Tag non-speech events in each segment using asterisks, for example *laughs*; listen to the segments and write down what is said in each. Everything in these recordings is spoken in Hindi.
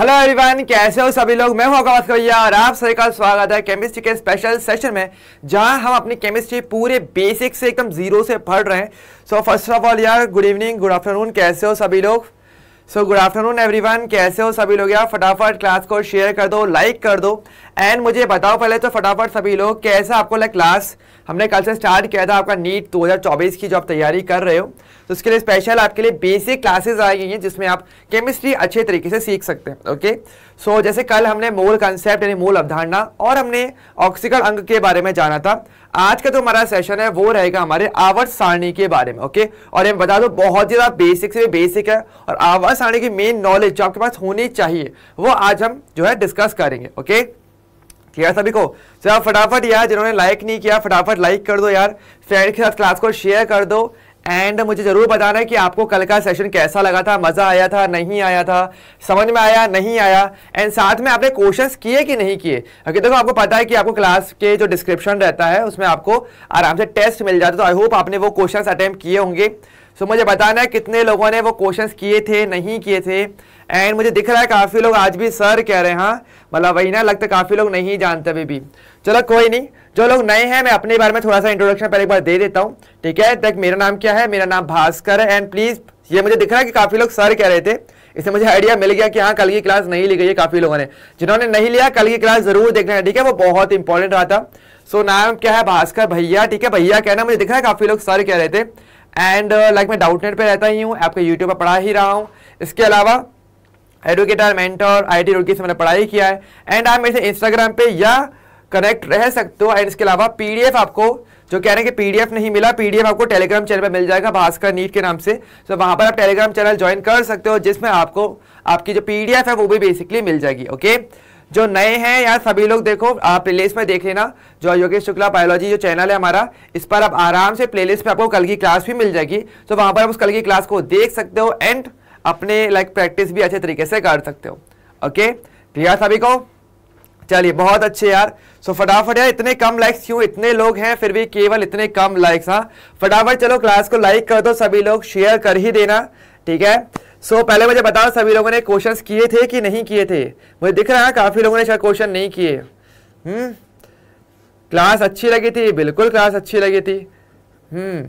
हेलो एवरीवन कैसे हो सभी लोग मैं हूं अवकाश भैया और आप सभी का स्वागत है केमिस्ट्री के स्पेशल सेशन में जहां हम अपनी केमिस्ट्री पूरे बेसिक से एकदम जीरो से पढ़ रहे हैं सो फर्स्ट ऑफ ऑल यार गुड इवनिंग गुड आफ्टरनून कैसे हो सभी लोग सो गुड आफ्टरनून एवरीवन कैसे हो सभी लोग यार फटाफट क्लास को शेयर कर दो लाइक कर दो एंड मुझे बताओ पहले तो फटाफट सभी लोग कैसा आपको लाइक क्लास हमने कल से स्टार्ट किया था आपका नीट 2024 की जो आप तैयारी कर रहे हो तो उसके लिए स्पेशल आपके लिए बेसिक क्लासेस आ गई हैं जिसमें आप केमिस्ट्री अच्छे तरीके से सीख सकते हैं ओके सो so, जैसे कल हमने मूल कंसेप्ट यानी मूल अवधारणा और हमने ऑक्सीकल अंग के बारे में जाना था आज का जो तो हमारा सेशन है वो रहेगा हमारे आवर्त सारणी के बारे में ओके और ये बता दो बहुत ज़्यादा बेसिक से बेसिक है और आवर्त सारणी की मेन नॉलेज जो आपके पास होनी चाहिए वो आज हम जो है डिस्कस करेंगे ओके क्लियर सभी को तो यार फटाफट यार जिन्होंने लाइक नहीं किया फटाफट लाइक कर दो यार फ्रेंड के साथ क्लास को शेयर कर दो एंड मुझे ज़रूर बताना है कि आपको कल का सेशन कैसा लगा था मज़ा आया था नहीं आया था समझ में आया नहीं आया एंड साथ में आपने क्वेश्चंस किए कि नहीं किए अगर देखो आपको पता है कि आपको क्लास के जो डिस्क्रिप्शन रहता है उसमें आपको आराम से टेस्ट मिल जाता है तो आई होप आपने वो क्वेश्चंस अटैम्प्ट किए होंगे सो so, मुझे बताना है कितने लोगों ने वो क्वेश्चन किए थे नहीं किए थे एंड मुझे दिख रहा है काफ़ी लोग आज भी सर कह रहे हैं हाँ। मतलब वही ना लगता काफ़ी लोग नहीं जानते अभी भी चलो कोई नहीं जो लोग नए हैं मैं अपने बारे में थोड़ा सा इंट्रोडक्शन पहले एक बार दे देता हूँ ठीक है देख मेरा नाम क्या है मेरा नाम भास्कर है एंड प्लीज़ ये मुझे दिख रहा है कि काफ़ी लोग सर कह रहे थे इससे मुझे आइडिया मिल गया कि हाँ कल की क्लास नहीं ली गई है काफ़ी लोगों ने जिन्होंने नहीं लिया कल की क्लास जरूर देखना है ठीक है वो बहुत इंपॉर्टेंट रहा था सो so, नाम क्या है भास्कर भैया ठीक है भैया कहना मुझे दिख रहा है काफ़ी लोग सर कह रहे थे एंड लाइक uh, like, मैं डाउटनेट पे रहता ही हूँ आपके यूट्यूब पर पढ़ा ही रहा हूँ इसके अलावा एडुकेटर मेंटर आईटी रुड़की से मैंने पढ़ाई किया है एंड आप मेरे से इंस्टाग्राम पे या कनेक्ट रह सकते हो एंड इसके अलावा पीडीएफ आपको जो कह रहे हैं कि पीडीएफ नहीं मिला पीडीएफ आपको टेलीग्राम चैनल पर मिल जाएगा भास्कर नीट के नाम से तो वहाँ पर आप टेलीग्राम चैनल ज्वाइन कर सकते हो जिसमें आपको आपकी जो एफ है वो भी बेसिकली मिल जाएगी ओके जो नए हैं यार सभी लोग देखो आप प्लेलिस्ट में देख लेना जो योगेश शुक्ला बायोलॉजी जो चैनल है हमारा इस पर आप आराम से प्लेलिस्ट पे आपको कल की क्लास भी मिल जाएगी तो वहाँ वहां पर आप उस कल की क्लास को देख सकते हो एंड अपने लाइक प्रैक्टिस भी अच्छे तरीके से कर सकते हो ओके क्लियर सभी को चलिए बहुत अच्छे यार सो फटाफट यार इतने कम लाइक्स क्यों इतने लोग हैं फिर भी केवल इतने कम लाइक्स हाँ फटाफट चलो क्लास को लाइक कर दो सभी लोग शेयर कर ही देना ठीक है सो so, पहले मुझे बताओ सभी लोगों ने क्वेश्चन किए थे कि नहीं किए थे मुझे दिख रहा है काफ़ी लोगों ने शायद क्वेश्चन नहीं किए क्लास हम्म? अच्छी लगी थी बिल्कुल क्लास अच्छी लगी थी हम्म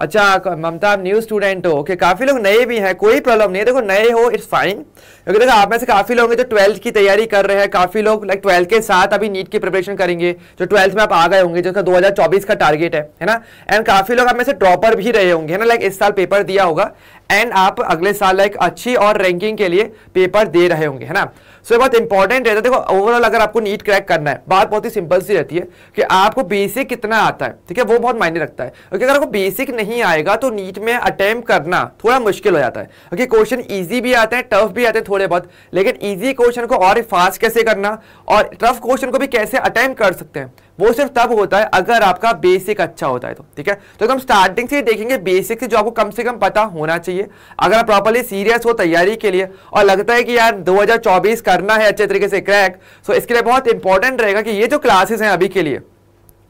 अच्छा ममता आप न्यू स्टूडेंट हो ओके काफ़ी लोग नए भी हैं कोई प्रॉब्लम नहीं है देखो नए हो इट्स फाइन क्योंकि देखो आप में से काफ़ी लोग हैं जो ट्वेल्थ की तैयारी कर रहे हैं काफ़ी लोग लाइक ट्वेल्थ के साथ अभी नीट की प्रिपरेशन करेंगे जो ट्वेल्थ में आप आ गए होंगे जो हजार चौबीस का टारगेट है है ना एंड काफ़ी लोग आप में से ड्रॉपर भी रहे होंगे है ना लाइक इस साल पेपर दिया होगा एंड आप अगले साल एक अच्छी और रैंकिंग के लिए पेपर दे रहे होंगे है ना सो so, बहुत इंपॉर्टेंट रहता है देखो ओवरऑल अगर आपको नीट क्रैक करना है बात बहुत ही सिंपल सी रहती है कि आपको बेसिक कितना आता है ठीक है वो बहुत मायने रखता है क्योंकि अगर आपको बेसिक नहीं आएगा तो नीट में अटैम्प करना थोड़ा मुश्किल हो जाता है क्योंकि क्वेश्चन ईजी भी आते हैं टफ भी आते हैं थोड़े बहुत लेकिन ईजी क्वेश्चन को और फास्ट कैसे करना और टफ क्वेश्चन को भी कैसे अटैम्प्ट कर सकते हैं वो सिर्फ तब होता है अगर आपका बेसिक अच्छा होता है तो ठीक है तो हम स्टार्टिंग से ही देखेंगे बेसिक से जो आपको कम से कम पता होना चाहिए अगर आप प्रॉपरली सीरियस हो तैयारी के लिए और लगता है कि यार 2024 करना है अच्छे तरीके से क्रैक सो तो इसके लिए बहुत इंपॉर्टेंट रहेगा कि ये जो क्लासेस हैं अभी के लिए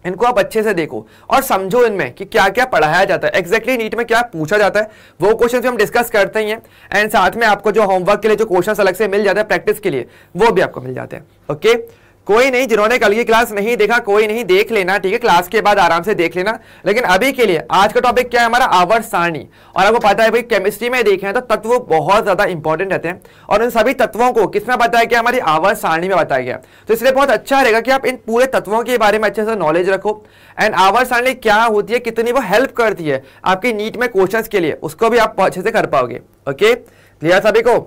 इनको आप अच्छे से देखो और समझो इनमें कि क्या क्या पढ़ाया जाता है एक्जैक्टली exactly नीट में क्या पूछा जाता है वो क्वेश्चन भी हम डिस्कस करते ही हैं एंड साथ में आपको जो होमवर्क के लिए जो क्वेश्चन अलग से मिल जाता है प्रैक्टिस के लिए वो भी आपको मिल जाते हैं ओके okay? कोई नहीं जिन्होंने कल की क्लास नहीं देखा कोई नहीं देख लेना ठीक है क्लास के बाद आराम से देख लेना लेकिन अभी के लिए आज का टॉपिक क्या है हमारा आवर सारणी और आपको पता है भाई केमिस्ट्री में देखें तो तत्व बहुत ज्यादा इंपॉर्टेंट रहते हैं और उन सभी तत्वों को किसमें बताया गया हमारी आवर सारणी में बताया गया तो इसलिए बहुत अच्छा रहेगा कि आप इन पूरे तत्वों के बारे में अच्छे से नॉलेज रखो एंड आवर सारणी क्या होती है कितनी वो हेल्प करती है आपकी नीट में क्वेश्चन के लिए उसको भी आप अच्छे से कर पाओगे ओके क्लियर सभी को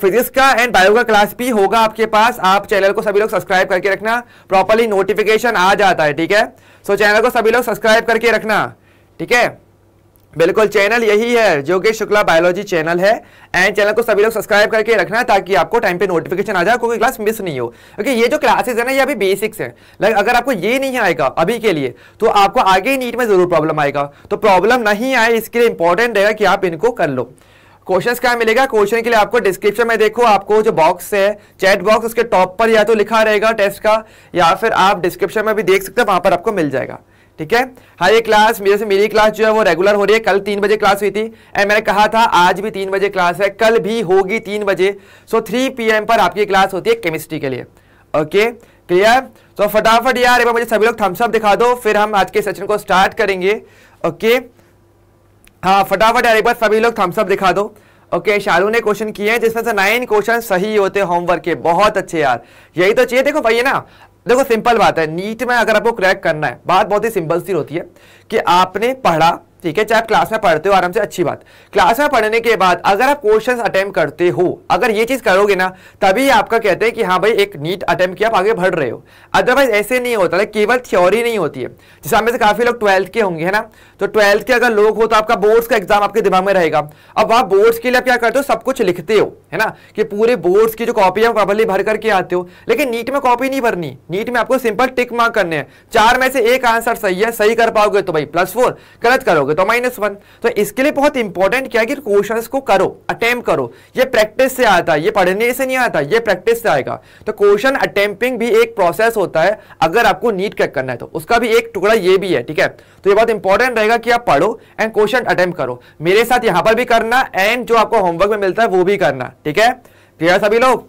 फिजिक्स का एंड बायो का क्लास भी होगा आपके पास आप चैनल को सभी लोग सब्सक्राइब करके रखना प्रॉपरली नोटिफिकेशन आ जाता है ठीक है सो so, चैनल को सभी लोग सब्सक्राइब करके रखना ठीक है बिल्कुल चैनल यही है जो कि शुक्ला बायोलॉजी चैनल है एंड चैनल को सभी लोग सब्सक्राइब करके रखना ताकि आपको टाइम पे नोटिफिकेशन आ जाए कोई क्लास मिस नहीं हो क्योंकि ये जो क्लासेस है ना ये अभी बेसिक्स हैं लाइक अगर आपको ये नहीं आएगा अभी के लिए तो आपको आगे नीट में जरूर प्रॉब्लम आएगा तो प्रॉब्लम नहीं आए इसके लिए इंपॉर्टेंट रहेगा कि आप इनको कर लो क्वेश्चंस क्या मिलेगा क्वेश्चन के लिए आपको डिस्क्रिप्शन में देखो आपको जो बॉक्स है चैट बॉक्स उसके टॉप पर या तो लिखा रहेगा टेस्ट का या फिर आप डिस्क्रिप्शन में भी देख सकते हैं वहां पर आपको मिल जाएगा ठीक है हाँ ये क्लास जैसे मेरी क्लास जो है वो रेगुलर हो रही है कल तीन बजे क्लास हुई थी एंड मैंने कहा था आज भी तीन बजे क्लास है कल भी होगी तीन बजे सो थ्री पी पर आपकी क्लास होती है केमिस्ट्री के लिए ओके क्लियर तो फटाफट यार एक बार मुझे सभी लोग थम्सअप दिखा दो फिर हम आज के सेशन को स्टार्ट करेंगे ओके okay? हाँ फटाफट यार एक बार सभी लोग थम्सअप दिखा दो ओके okay, शाहरुख ने क्वेश्चन किए हैं जिसमें से नाइन क्वेश्चन सही होते होमवर्क के बहुत अच्छे यार यही तो चाहिए देखो भैया ना देखो सिंपल बात है नीट में अगर आपको क्रैक करना है बात बहुत ही सिंपल सी होती है कि आपने पढ़ा ठीक है चाहे आप क्लास में पढ़ते हो आराम से अच्छी बात क्लास में पढ़ने के बाद अगर आप क्वेश्चन अटैम्प करते हो अगर ये चीज़ करोगे ना तभी आपका कहते हैं कि हाँ भाई एक नीट अटैम्प्ट किया आप आगे बढ़ रहे हो अदरवाइज ऐसे नहीं होता है केवल थ्योरी नहीं होती है जैसे हमें से काफ़ी लोग ट्वेल्थ के होंगे है ना तो ट्वेल्थ के अगर लोग हो तो आपका बोर्ड्स का एग्जाम आपके दिमाग में रहेगा अब आप बोर्ड्स के लिए आप क्या करते हो सब कुछ लिखते हो है ना कि पूरे बोर्ड्स की जो कॉपी है प्रॉपरली भर करके आते हो लेकिन नीट में कॉपी नहीं भरनी नीट में आपको सिंपल टिक मार्क करने हैं चार में से एक आंसर सही है सही कर पाओगे तो भाई प्लस फोर गलत करोगे करोगे तो माइनस वन तो इसके लिए बहुत इंपॉर्टेंट क्या है कि क्वेश्चंस को करो अटेम्प करो ये प्रैक्टिस से आता है ये पढ़ने से नहीं आता ये प्रैक्टिस से आएगा तो क्वेश्चन अटेम्पिंग भी एक प्रोसेस होता है अगर आपको नीट क्रैक करना है तो उसका भी एक टुकड़ा ये भी है ठीक है तो ये बहुत इंपॉर्टेंट रहेगा कि आप पढ़ो एंड क्वेश्चन अटेम्प करो मेरे साथ यहां पर भी करना एंड जो आपको होमवर्क में मिलता है वो भी करना ठीक है क्लियर सभी लोग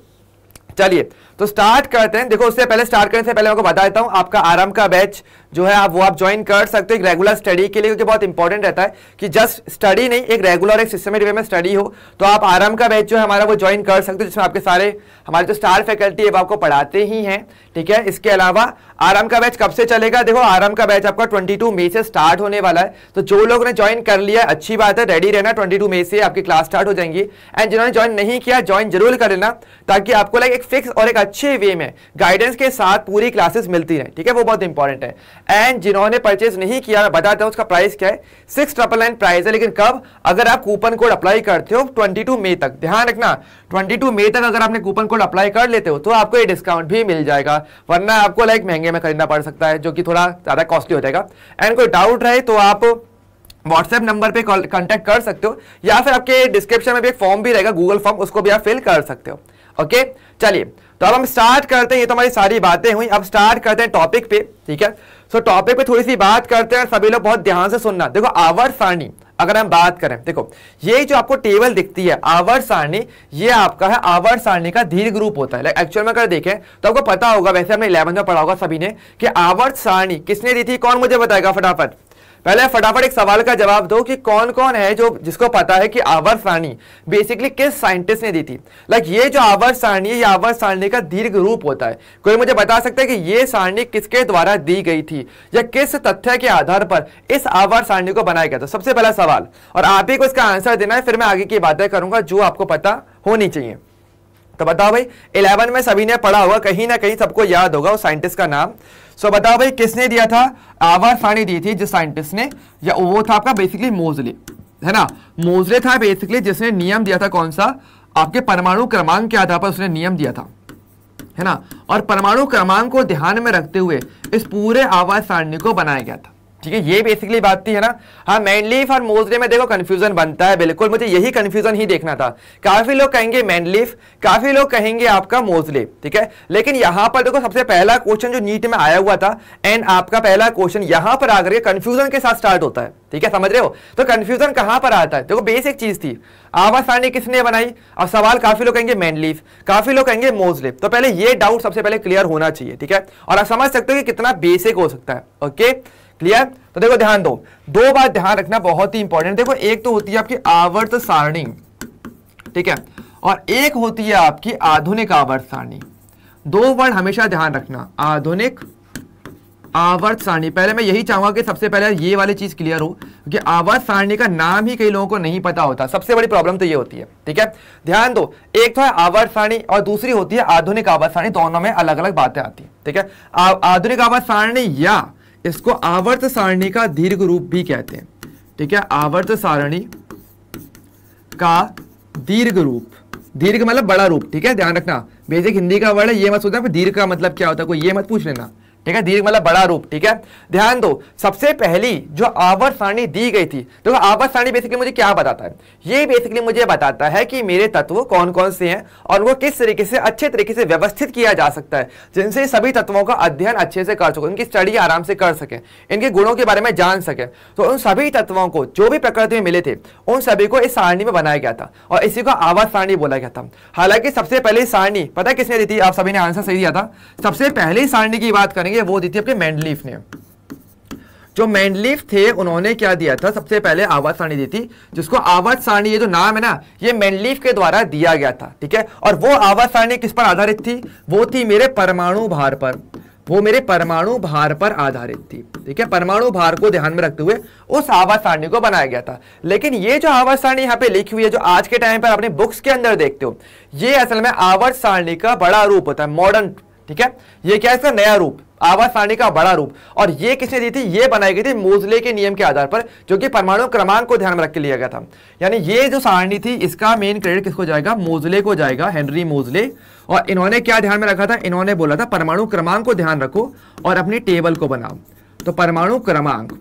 चलिए तो स्टार्ट करते हैं देखो उससे पहले स्टार्ट करने से पहले मैं आपको बता देता हूं आपका आराम का बैच जो है आप वो आप ज्वाइन कर सकते हो एक रेगुलर स्टडी के लिए क्योंकि बहुत इंपॉर्टेंट रहता है कि जस्ट स्टडी नहीं एक रेगुलर एक सिस्टमेटिक वे में स्टडी हो तो आप आराम का बैच जो है हमारा वो ज्वाइन कर सकते हो जिसमें आपके सारे हमारे जो स्टार फैकल्टी है वो आपको पढ़ाते ही हैं ठीक है इसके अलावा आराम का बैच कब से चलेगा देखो आराम का बैच आपका टू मई से स्टार्ट होने वाला है तो जो लोग ने ज्वाइन कर लिया अच्छी बात है रेडी रहना टू मई से आपकी क्लास स्टार्ट हो जाएंगी एंड जिन्होंने ज्वाइन नहीं किया ज्वाइन जरूर कर लेना ताकि आपको लाइक एक फिक्स और एक अच्छे वे में गाइडेंस के साथ पूरी क्लासेस मिलती रहे ठीक है वो बहुत इंपॉर्टेंट है एंड जिन्होंने परचेज नहीं किया मैं बताता दूं उसका प्राइस क्या है सिक्स ट्रिपल नाइन प्राइस है लेकिन कब अगर आप कूपन कोड अप्लाई करते हो 22 मई तक ध्यान रखना 22 मई तक अगर आपने कूपन कोड अप्लाई कर लेते हो तो आपको ये डिस्काउंट भी मिल जाएगा वरना आपको लाइक महंगे में खरीदना पड़ सकता है जो कि थोड़ा ज़्यादा कॉस्टली हो जाएगा एंड कोई डाउट रहे तो आप व्हाट्सएप नंबर पर कांटेक्ट कर सकते हो या फिर आपके डिस्क्रिप्शन में भी एक फॉर्म भी रहेगा गूगल फॉर्म उसको भी आप फिल कर सकते हो ओके चलिए तो अब हम स्टार्ट करते हैं ये तो हमारी सारी बातें हुई अब स्टार्ट करते हैं टॉपिक पे ठीक है सो so, टॉपिक पे थोड़ी सी बात करते हैं सभी लोग बहुत ध्यान से सुनना देखो आवर सारणी अगर हम बात करें देखो ये जो आपको टेबल दिखती है आवर सारणी ये आपका है आवर सारणी का दीर्घ ग्रुप होता है एक्चुअल में अगर देखें तो आपको पता होगा वैसे हमने इलेवंथ में पढ़ा होगा सभी ने कि आवर सारणी किसने दी थी कौन मुझे बताएगा फटाफट पहले फटाफट एक सवाल का जवाब दो कि कौन कौन है जो जिसको पता है कि आवर सारणी बेसिकली किस साइंटिस्ट ने दी थी लाइक ये जो आवर सारणी है ये सारणी का दीर्घ रूप होता है कोई मुझे बता सकता है कि ये सारणी किसके द्वारा दी गई थी या किस तथ्य के आधार पर इस आवर सारणी को बनाया गया था सबसे पहला सवाल और आप ही को इसका आंसर देना है फिर मैं आगे की बातें करूंगा जो आपको पता होनी चाहिए तो बताओ भाई इलेवन में सभी ने पढ़ा होगा कहीं ना कहीं सबको याद होगा उस साइंटिस्ट का नाम सो so, बताओ भाई किसने दिया था आवार फाणी दी थी जिस साइंटिस्ट ने या वो था आपका बेसिकली मोजले है ना मोजले था बेसिकली जिसने नियम दिया था कौन सा आपके परमाणु क्रमांक के आधार पर उसने नियम दिया था है ना और परमाणु क्रमांक को ध्यान में रखते हुए इस पूरे आवाज सारणी को बनाया गया था ठीक है ये बेसिकली बात थी है ना हाँ मैंडलीफ और मोजरे में देखो कंफ्यूजन बनता है बिल्कुल मुझे यही कंफ्यूजन ही देखना था काफी लोग कहेंगे मैंडलीफ काफी लोग कहेंगे आपका मोजले ठीक है लेकिन यहां पर देखो सबसे पहला क्वेश्चन जो नीट में आया हुआ था एंड आपका पहला क्वेश्चन यहां पर आकर के कंफ्यूजन के साथ स्टार्ट होता है ठीक है समझ रहे हो तो कंफ्यूजन कहां पर आता है देखो बेसिक चीज थी आवाज सारणी किसने बनाई और सवाल काफी लोग कहेंगे मैंडलीफ काफी लोग कहेंगे मोजले तो पहले ये डाउट सबसे पहले क्लियर होना चाहिए ठीक है और आप समझ सकते हो कि कितना बेसिक हो सकता है ओके क्लियर तो देखो ध्यान दो दो बात ध्यान रखना बहुत ही इंपॉर्टेंट देखो एक तो होती है आपकी आवर्त सारणी ठीक है और एक होती है आपकी आधुनिक आवर्त सारणी दो वर्ड हमेशा ध्यान रखना आधुनिक आवर्त सारणी पहले मैं यही चाहूंगा कि सबसे पहले ये वाली चीज क्लियर हो क्योंकि आवर्त सारणी का नाम ही कई लोगों को नहीं पता होता सबसे बड़ी प्रॉब्लम तो ये होती है ठीक है ध्यान दो एक तो है आवर्त सारणी और दूसरी होती है आधुनिक आवर्त सारणी दोनों में अलग अलग बातें आती है ठीक है आधुनिक आवर्त सारणी या इसको आवर्त सारणी का दीर्घ रूप भी कहते हैं ठीक है आवर्त सारणी का दीर्घ रूप दीर्घ मतलब बड़ा रूप ठीक है ध्यान रखना बेसिक हिंदी का वर्ड है ये मत सोचना दीर्घ का मतलब क्या होता है कोई ये मत पूछ लेना ठीक है दीर्घ मतलब बड़ा रूप ठीक है ध्यान दो सबसे पहली जो आवर सारणी दी गई थी देखो तो आवर सारणी बेसिकली मुझे क्या बताता है ये बेसिकली मुझे बताता है कि मेरे तत्व कौन कौन से हैं और उनको किस तरीके से अच्छे तरीके से व्यवस्थित किया जा सकता है जिनसे सभी तत्वों का अध्ययन अच्छे से कर सको उनकी स्टडी आराम से कर सके इनके गुणों के बारे में जान सके तो उन सभी तत्वों को जो भी प्रकृति में मिले थे उन सभी को इस सारणी में बनाया गया था और इसी को आवर सारणी बोला गया था हालांकि सबसे पहले सारणी पता किसने दी थी आप सभी ने आंसर सही दिया था सबसे पहली सारणी की बात करें करेंगे वो दी थी आपके मैंडलीफ ने जो मैंडलीफ थे उन्होंने क्या दिया था सबसे पहले आवाज सारणी दी थी जिसको आवाज सारणी ये जो नाम है ना ये मैंडलीफ के द्वारा दिया गया था ठीक है और वो आवाज सारणी किस पर आधारित थी वो थी मेरे परमाणु भार पर वो मेरे परमाणु भार पर आधारित थी ठीक है परमाणु भार को ध्यान में रखते हुए उस आवाज सारणी को बनाया गया था लेकिन ये जो आवाज सारणी यहाँ पे लिखी हुई है जो आज के टाइम पर अपने बुक्स के अंदर देखते हो ये असल में आवाज सारणी का बड़ा रूप होता है मॉडर्न ठीक है ये क्या है इसका नया रूप आवास सारणी का बड़ा रूप और ये किसने दी थी ये बनाई गई थी मोजले के नियम के आधार पर जो कि परमाणु क्रमांक को ध्यान में रख के लिया गया था यानी ये जो सारणी थी इसका मेन क्रेडिट किसको जाएगा मोजले को जाएगा हेनरी मोजले और इन्होंने क्या ध्यान में रखा था इन्होंने बोला था परमाणु क्रमांक को ध्यान रखो और अपनी टेबल को बनाओ तो परमाणु क्रमांक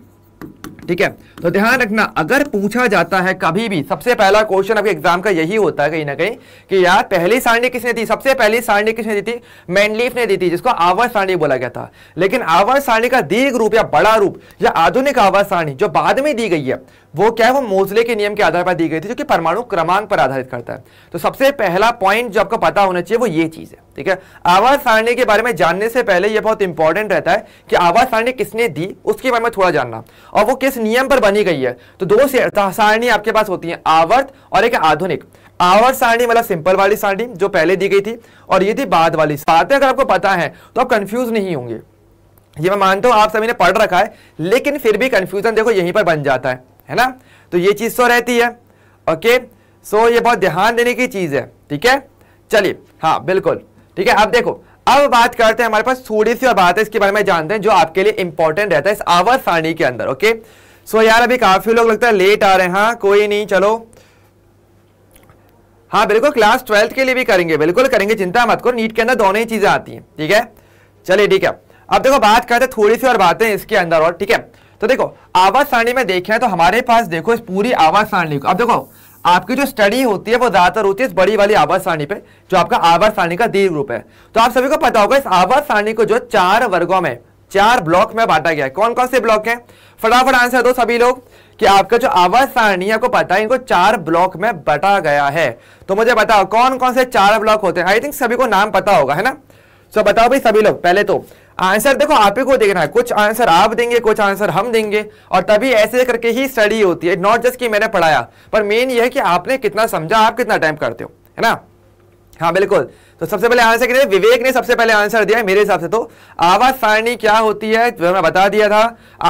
ठीक है तो ध्यान रखना अगर पूछा जाता है कभी भी सबसे पहला क्वेश्चन आपके एग्जाम का यही होता है कहीं ना कहीं कि यार पहली सारणी किसने दी सबसे पहली सारणी किसने दी थी मैनलीफ ने दी थी जिसको आवर्त सारणी बोला गया था लेकिन आवास सारणी का दीर्घ रूप या बड़ा रूप या आधुनिक आवास सारणी जो बाद में दी गई है वो क्या है वो मोजले के नियम के आधार पर दी गई थी जो कि परमाणु क्रमांक पर आधारित करता है तो सबसे पहला पॉइंट जो आपको पता होना चाहिए वो ये चीज़ है ठीक है आवाज सारणी के बारे में जानने से पहले यह बहुत इंपॉर्टेंट रहता है कि आवाज सारणी किसने दी उसके बारे में थोड़ा जानना और वो किस नियम पर बनी गई है तो दो सारणी आपके पास होती है आवर्त और एक आधुनिक आवर्त सारणी मतलब सिंपल वाली सारणी जो पहले दी गई थी और ये थी बाद वाली बातें अगर आपको पता है तो आप कंफ्यूज नहीं होंगे ये मैं मानता हूं आप सभी ने पढ़ रखा है लेकिन फिर भी कंफ्यूजन देखो यहीं पर बन जाता है है ना तो ये चीज़ तो रहती है ओके सो ये बहुत ध्यान देने की चीज़ है ठीक है चलिए हाँ बिल्कुल ठीक है अब देखो अब बात करते हैं हमारे पास थोड़ी सी और बात है इसके बारे में जानते हैं जो आपके लिए इंपॉर्टेंट रहता है इस आवर सारणी के अंदर ओके सो यार अभी काफी लोग लगता है लेट आ रहे हैं हाँ कोई नहीं चलो हाँ बिल्कुल क्लास ट्वेल्थ के लिए भी करेंगे बिल्कुल करेंगे चिंता मत करो नीट के अंदर दोनों ही चीजें आती हैं ठीक है चलिए ठीक है अब देखो बात करते हैं थोड़ी सी और बातें इसके अंदर और ठीक है तो देखो आवाज सारणी में देखें तो हमारे पास देखो इस पूरी आवाज सारणी को अब देखो आपकी जो स्टडी होती है वो ज़्यादातर होती है इस बड़ी वाली आवास सारणी पे जो आपका आवास सारणी का दीर्घ रूप है तो आप सभी को पता होगा इस आवास सारणी को जो चार वर्गों में चार ब्लॉक में बांटा गया है कौन कौन से ब्लॉक है फटाफट आंसर दो सभी लोग कि आपका जो आवास सारणी आपको पता है इनको चार ब्लॉक में बटा गया है तो मुझे बताओ कौन कौन से चार ब्लॉक होते हैं आई थिंक सभी को नाम पता होगा है ना सो so, बताओ भाई सभी लोग पहले तो आंसर देखो आप ही को देखना है कुछ आंसर आप देंगे कुछ आंसर हम देंगे और तभी ऐसे करके ही स्टडी होती है नॉट जस्ट कि मैंने पढ़ाया पर मेन यह है कि आपने कितना समझा आप कितना टाइम करते हो है ना हाँ बिल्कुल तो सबसे पहले आंसर किया विवेक ने सबसे पहले आंसर दिया है मेरे हिसाब से तो आवाज सारणी क्या होती है तो मैं बता दिया था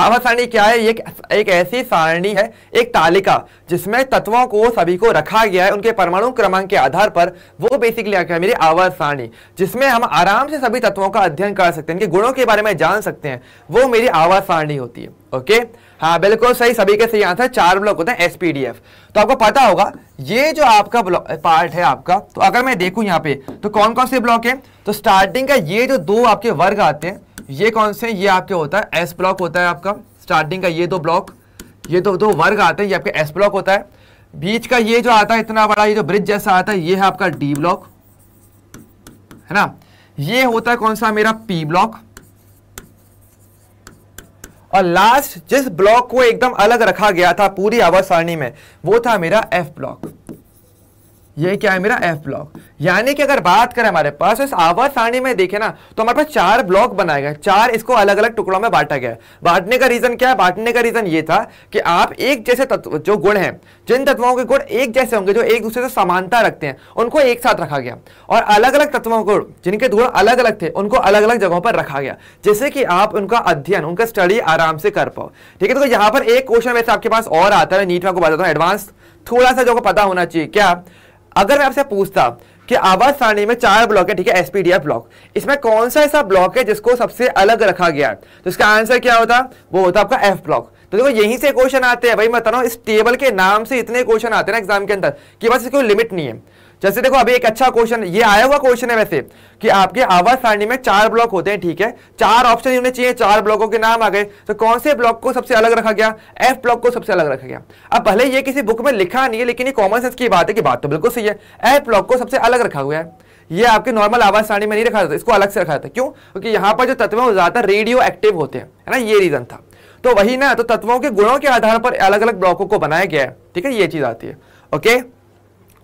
आवाज सारणी क्या है ये एक ऐसी सारणी है एक तालिका जिसमें तत्वों को सभी को रखा गया है उनके परमाणु क्रमांक के आधार पर वो बेसिकली क्या है मेरी आवाज सारणी जिसमें हम आराम से सभी तत्वों का अध्ययन कर सकते हैं इनके गुणों के बारे में जान सकते हैं वो मेरी आवाज सारणी होती है ओके okay? हाँ बिल्कुल सही सभी के सही आंसर चार ब्लॉक होते हैं एसपीडीएफ तो आपको पता होगा ये जो आपका ब्लॉक पार्ट है आपका तो अगर मैं देखूं यहाँ पे तो कौन कौन से ब्लॉक है तो स्टार्टिंग का ये जो दो आपके वर्ग आते हैं ये कौन से ये आपके होता है एस ब्लॉक होता है आपका स्टार्टिंग का ये दो ब्लॉक ये दो दो वर्ग आते हैं ये आपके एस ब्लॉक होता है बीच का ये जो आता है इतना बड़ा ये जो ब्रिज जैसा आता है ये है आपका डी ब्लॉक है ना ये होता है कौन सा मेरा पी ब्लॉक और लास्ट जिस ब्लॉक को एकदम अलग रखा गया था पूरी आवाज सारणी में वो था मेरा एफ ब्लॉक ये क्या है मेरा एफ ब्लॉक यानी कि अगर बात करें हमारे पास तो इस आवाज सारणी में देखे ना तो हमारे पास चार ब्लॉक बनाए गए चार इसको अलग अलग टुकड़ों में बांटा गया बांटने का रीजन क्या है बांटने का रीजन ये था कि आप एक जैसे तत्व जो गुण हैं जिन तत्वों के गुण एक जैसे होंगे जो एक दूसरे से समानता रखते हैं उनको एक साथ रखा गया और अलग अलग तत्वों को जिनके गुण अलग अलग थे उनको अलग अलग जगहों पर रखा गया जैसे कि आप उनका अध्ययन उनका स्टडी आराम से कर पाओ ठीक है तो यहाँ पर एक क्वेश्चन वैसे आपके पास और आता है नीट में आपको बताता हूँ एडवांस थोड़ा सा जो को पता होना चाहिए क्या अगर मैं आपसे पूछता कि आवास सारणी में चार ब्लॉक है ठीक है एसपीडीएफ ब्लॉक इसमें कौन सा ऐसा ब्लॉक है जिसको सबसे अलग रखा गया है तो इसका आंसर क्या होता वो होता आपका एफ ब्लॉक तो देखो यहीं से क्वेश्चन आते हैं भाई मैं बता रहा इस टेबल के नाम से इतने क्वेश्चन आते हैं ना एग्जाम के अंदर कि बस इसकी लिमिट नहीं है जैसे देखो अभी एक अच्छा क्वेश्चन ये आया हुआ क्वेश्चन है वैसे कि आपके आवास सारणी में चार ब्लॉक होते हैं ठीक है चार ऑप्शन होने चाहिए चार ब्लॉकों के नाम आ गए तो कौन से ब्लॉक को सबसे अलग रखा गया एफ ब्लॉक को सबसे अलग रखा गया अब भले ये किसी बुक में लिखा नहीं है लेकिन ये कॉमन सेंस की बात है कि बात तो बिल्कुल सही है एफ ब्लॉक को सबसे अलग रखा हुआ है ये आपके नॉर्मल आवाज सारणी में नहीं रखा जाता इसको अलग से रखा जाता क्यों क्योंकि यहाँ पर जो तत्व है वो ज्यादा रेडियो एक्टिव होते हैं ना ये रीजन था तो वही ना तो तत्वों के गुणों के आधार पर अलग अलग ब्लॉकों को बनाया गया है ठीक है ये चीज आती है ओके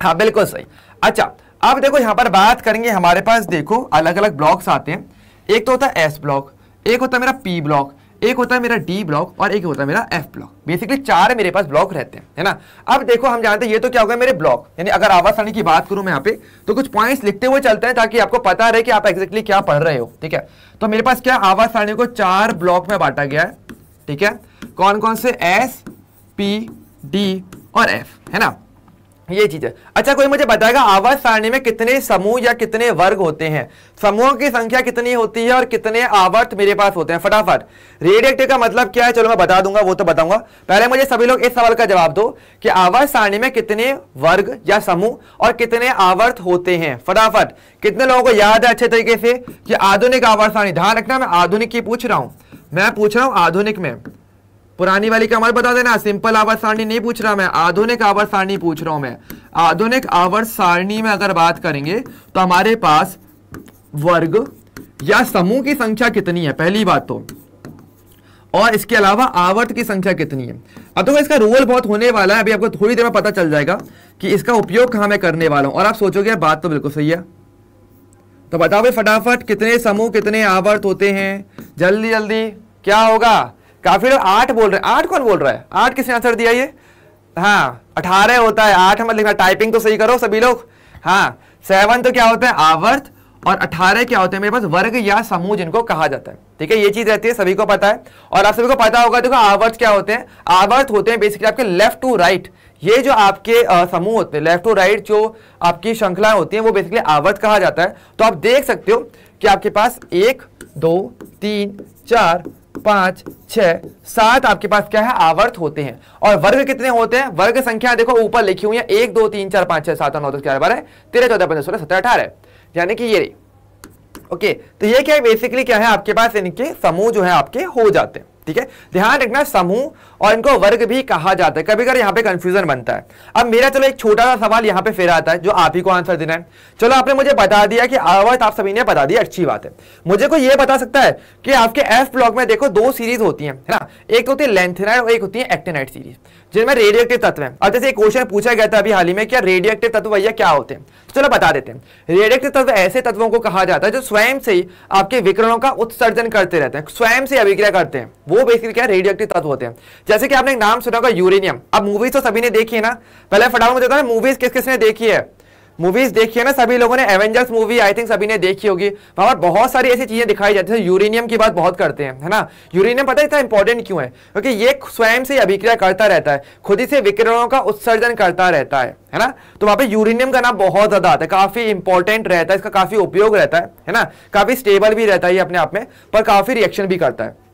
हाँ बिल्कुल सही अच्छा अब देखो यहाँ पर बात करेंगे हमारे पास देखो अलग अलग ब्लॉक्स आते हैं एक तो होता है एस ब्लॉक एक होता है मेरा पी ब्लॉक एक होता है मेरा डी ब्लॉक और एक होता है मेरा एफ ब्लॉक बेसिकली चार मेरे पास ब्लॉक रहते हैं है ना अब देखो हम जानते हैं ये तो क्या होगा मेरे ब्लॉक यानी अगर आवाज की बात करूं मैं यहाँ पे तो कुछ पॉइंट्स लिखते हुए चलते हैं ताकि आपको पता रहे कि आप एक्जेक्टली क्या पढ़ रहे हो ठीक है तो मेरे पास क्या आवाज को चार ब्लॉक में बांटा गया है ठीक है कौन कौन से एस पी डी और एफ है ना ये चीज है अच्छा कोई मुझे बताएगा आवास सारणी में कितने समूह या कितने वर्ग होते हैं समूहों की संख्या कितनी होती है और कितने आवर्त मेरे पास होते हैं फटाफट रेडिएक्टिव का मतलब क्या है चलो मैं बता दूंगा वो तो बताऊंगा पहले मुझे सभी लोग इस सवाल का जवाब दो कि आवास सारणी में कितने वर्ग या समूह और कितने आवर्त होते हैं फटाफट कितने लोगों को याद है अच्छे तरीके से कि आधुनिक आवास सारणी ध्यान रखना मैं आधुनिक की पूछ रहा हूं मैं पूछ रहा हूँ आधुनिक में पुरानी वाली का मत बता देना सिंपल आवर्त सारणी नहीं पूछ रहा मैं आधुनिक आवर्त सारणी पूछ रहा हूं मैं आधुनिक आवर्त सारणी में अगर बात करेंगे तो हमारे पास वर्ग या समूह की संख्या कितनी है पहली बात तो और इसके अलावा आवर्त की संख्या कितनी है अब तो इसका रोल बहुत होने वाला है अभी आपको थोड़ी देर में पता चल जाएगा कि इसका उपयोग कहां मैं करने वाला हूँ और आप सोचोगे बात तो बिल्कुल सही है तो बताओ भाई फटाफट कितने समूह कितने आवर्त होते हैं जल्दी जल्दी क्या होगा काफी लोग आठ बोल रहे हैं आठ कौन बोल रहा है आठ किसने आंसर दिया ये हाँ अठारह होता है आठ मतलब टाइपिंग तो सही करो सभी लोग हाँ सेवन तो क्या होता है आवर्त और अठारह क्या होते हैं मेरे पास वर्ग या समूह जिनको कहा जाता है ठीक है ये चीज रहती है सभी को पता है और आप सभी को पता होगा देखो आवर्त क्या होते हैं आवर्त होते हैं बेसिकली आपके लेफ्ट टू राइट ये जो आपके समूह होते हैं लेफ्ट टू राइट जो आपकी श्रृंखलाएं होती हैं वो बेसिकली आवर्त कहा जाता है तो आप देख सकते हो कि आपके पास एक दो तीन चार पाँच छ सात आपके पास क्या है आवर्त होते हैं और वर्ग कितने होते हैं वर्ग संख्या देखो ऊपर लिखी हुई है एक दो तीन चार पाँच छः सात नौ दस ग्यारह बारह तेरह चौदह पंद्रह सोलह सत्रह अठारह यानी कि ये रही ओके तो ये क्या है बेसिकली क्या है आपके पास इनके समूह जो है आपके हो जाते हैं ठीक है ध्यान रखना समूह और इनको वर्ग भी कहा जाता है कभी कभी यहाँ पे कंफ्यूजन बनता है अब मेरा चलो एक छोटा सा सवाल यहाँ पे फिर आता है जो आप ही को आंसर देना है चलो आपने मुझे बता दिया कि आवाज आप सभी ने बता दिया अच्छी बात है मुझे को ये बता सकता है कि आपके एफ ब्लॉक में देखो दो सीरीज होती है ना एक होती है लेंथेनाइड और एक होती है एक्टेनाइड सीरीज जिनमें रेडियक्टिव तत्व है और जैसे एक क्वेश्चन पूछा गया था अभी हाल ही में क्या रेडियक्टिव तत्व भैया क्या होते हैं तो चलो बता देते हैं रेडियक्टिव तत्व ऐसे तत्वों को कहा जाता है जो स्वयं से ही आपके विकरणों का उत्सर्जन करते रहते हैं स्वयं से अभिक्रिया करते हैं वो बेसिकली क्या रेडियक्टिव तत्व होते हैं जैसे कि आपने एक नाम सुना होगा यूरेनियम अब मूवीज तो सभी ने देखी है ना पहले फटाफट मुझे मूवीज किस किसने देखी है मूवीज देखी है ना सभी लोगों ने एवेंजर्स मूवी आई थिंक सभी ने देखी होगी वहां पर बहुत सारी ऐसी चीजें दिखाई जाती है यूरेनियम की बात बहुत करते हैं है ना यूरेनियम पता है इतना इंपॉर्टेंट क्यों है क्योंकि ये स्वयं से अभिक्रिया करता रहता है खुद ही से विकिरणों का उत्सर्जन करता रहता है है ना तो वहां पे यूरेनियम का नाम बहुत ज्यादा आता है काफी इंपॉर्टेंट रहता है इसका काफी उपयोग रहता है है ना काफी स्टेबल भी रहता है ये अपने आप में पर काफी रिएक्शन भी करता है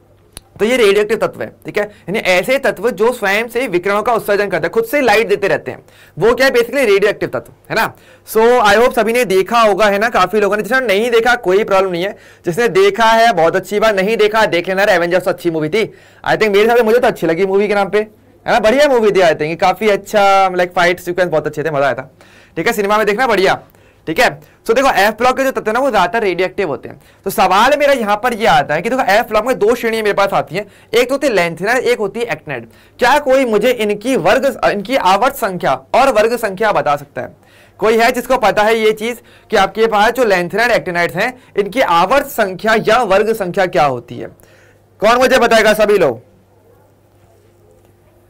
तो ये रेडियोक्टिव तत्व है ठीक है यानी ऐसे तत्व जो स्वयं से विकिरणों का उत्सर्जन करते हैं खुद से लाइट देते रहते हैं वो क्या है बेसिकली रेडियोक्टिव तत्व है ना सो आई होप सभी ने देखा होगा है ना काफी लोगों ने जिसने नहीं देखा कोई प्रॉब्लम नहीं है जिसने देखा है बहुत अच्छी बात नहीं देखा देख लेना एवेंजर्स तो अच्छी मूवी थी आई थिंक मेरे हिसाब से मुझे तो अच्छी लगी मूवी के नाम पे है ना बढ़िया मूवी थी आई थिंक काफी अच्छा लाइक फाइट सिक्वेंस बहुत अच्छे थे मजा आया था ठीक है सिनेमा में देखना बढ़िया ठीक है तो देखो एफ ब्लॉक के जो तत्व ना वो ज्यादातर रेडियक्टिव होते हैं तो सवाल मेरा यहाँ पर ये आता है कि देखो एफ ब्लॉक में दो श्रेणियां मेरे पास आती हैं एक तो होती है लेंथिनर एक होती है एक्टेड क्या कोई मुझे इनकी वर्ग इनकी आवर्त संख्या और वर्ग संख्या बता सकता है कोई है जिसको पता है ये चीज कि आपके पास जो लेंथिनर एक्टेनाइड है इनकी आवर्त संख्या या वर्ग संख्या क्या होती है कौन मुझे बताएगा सभी लोग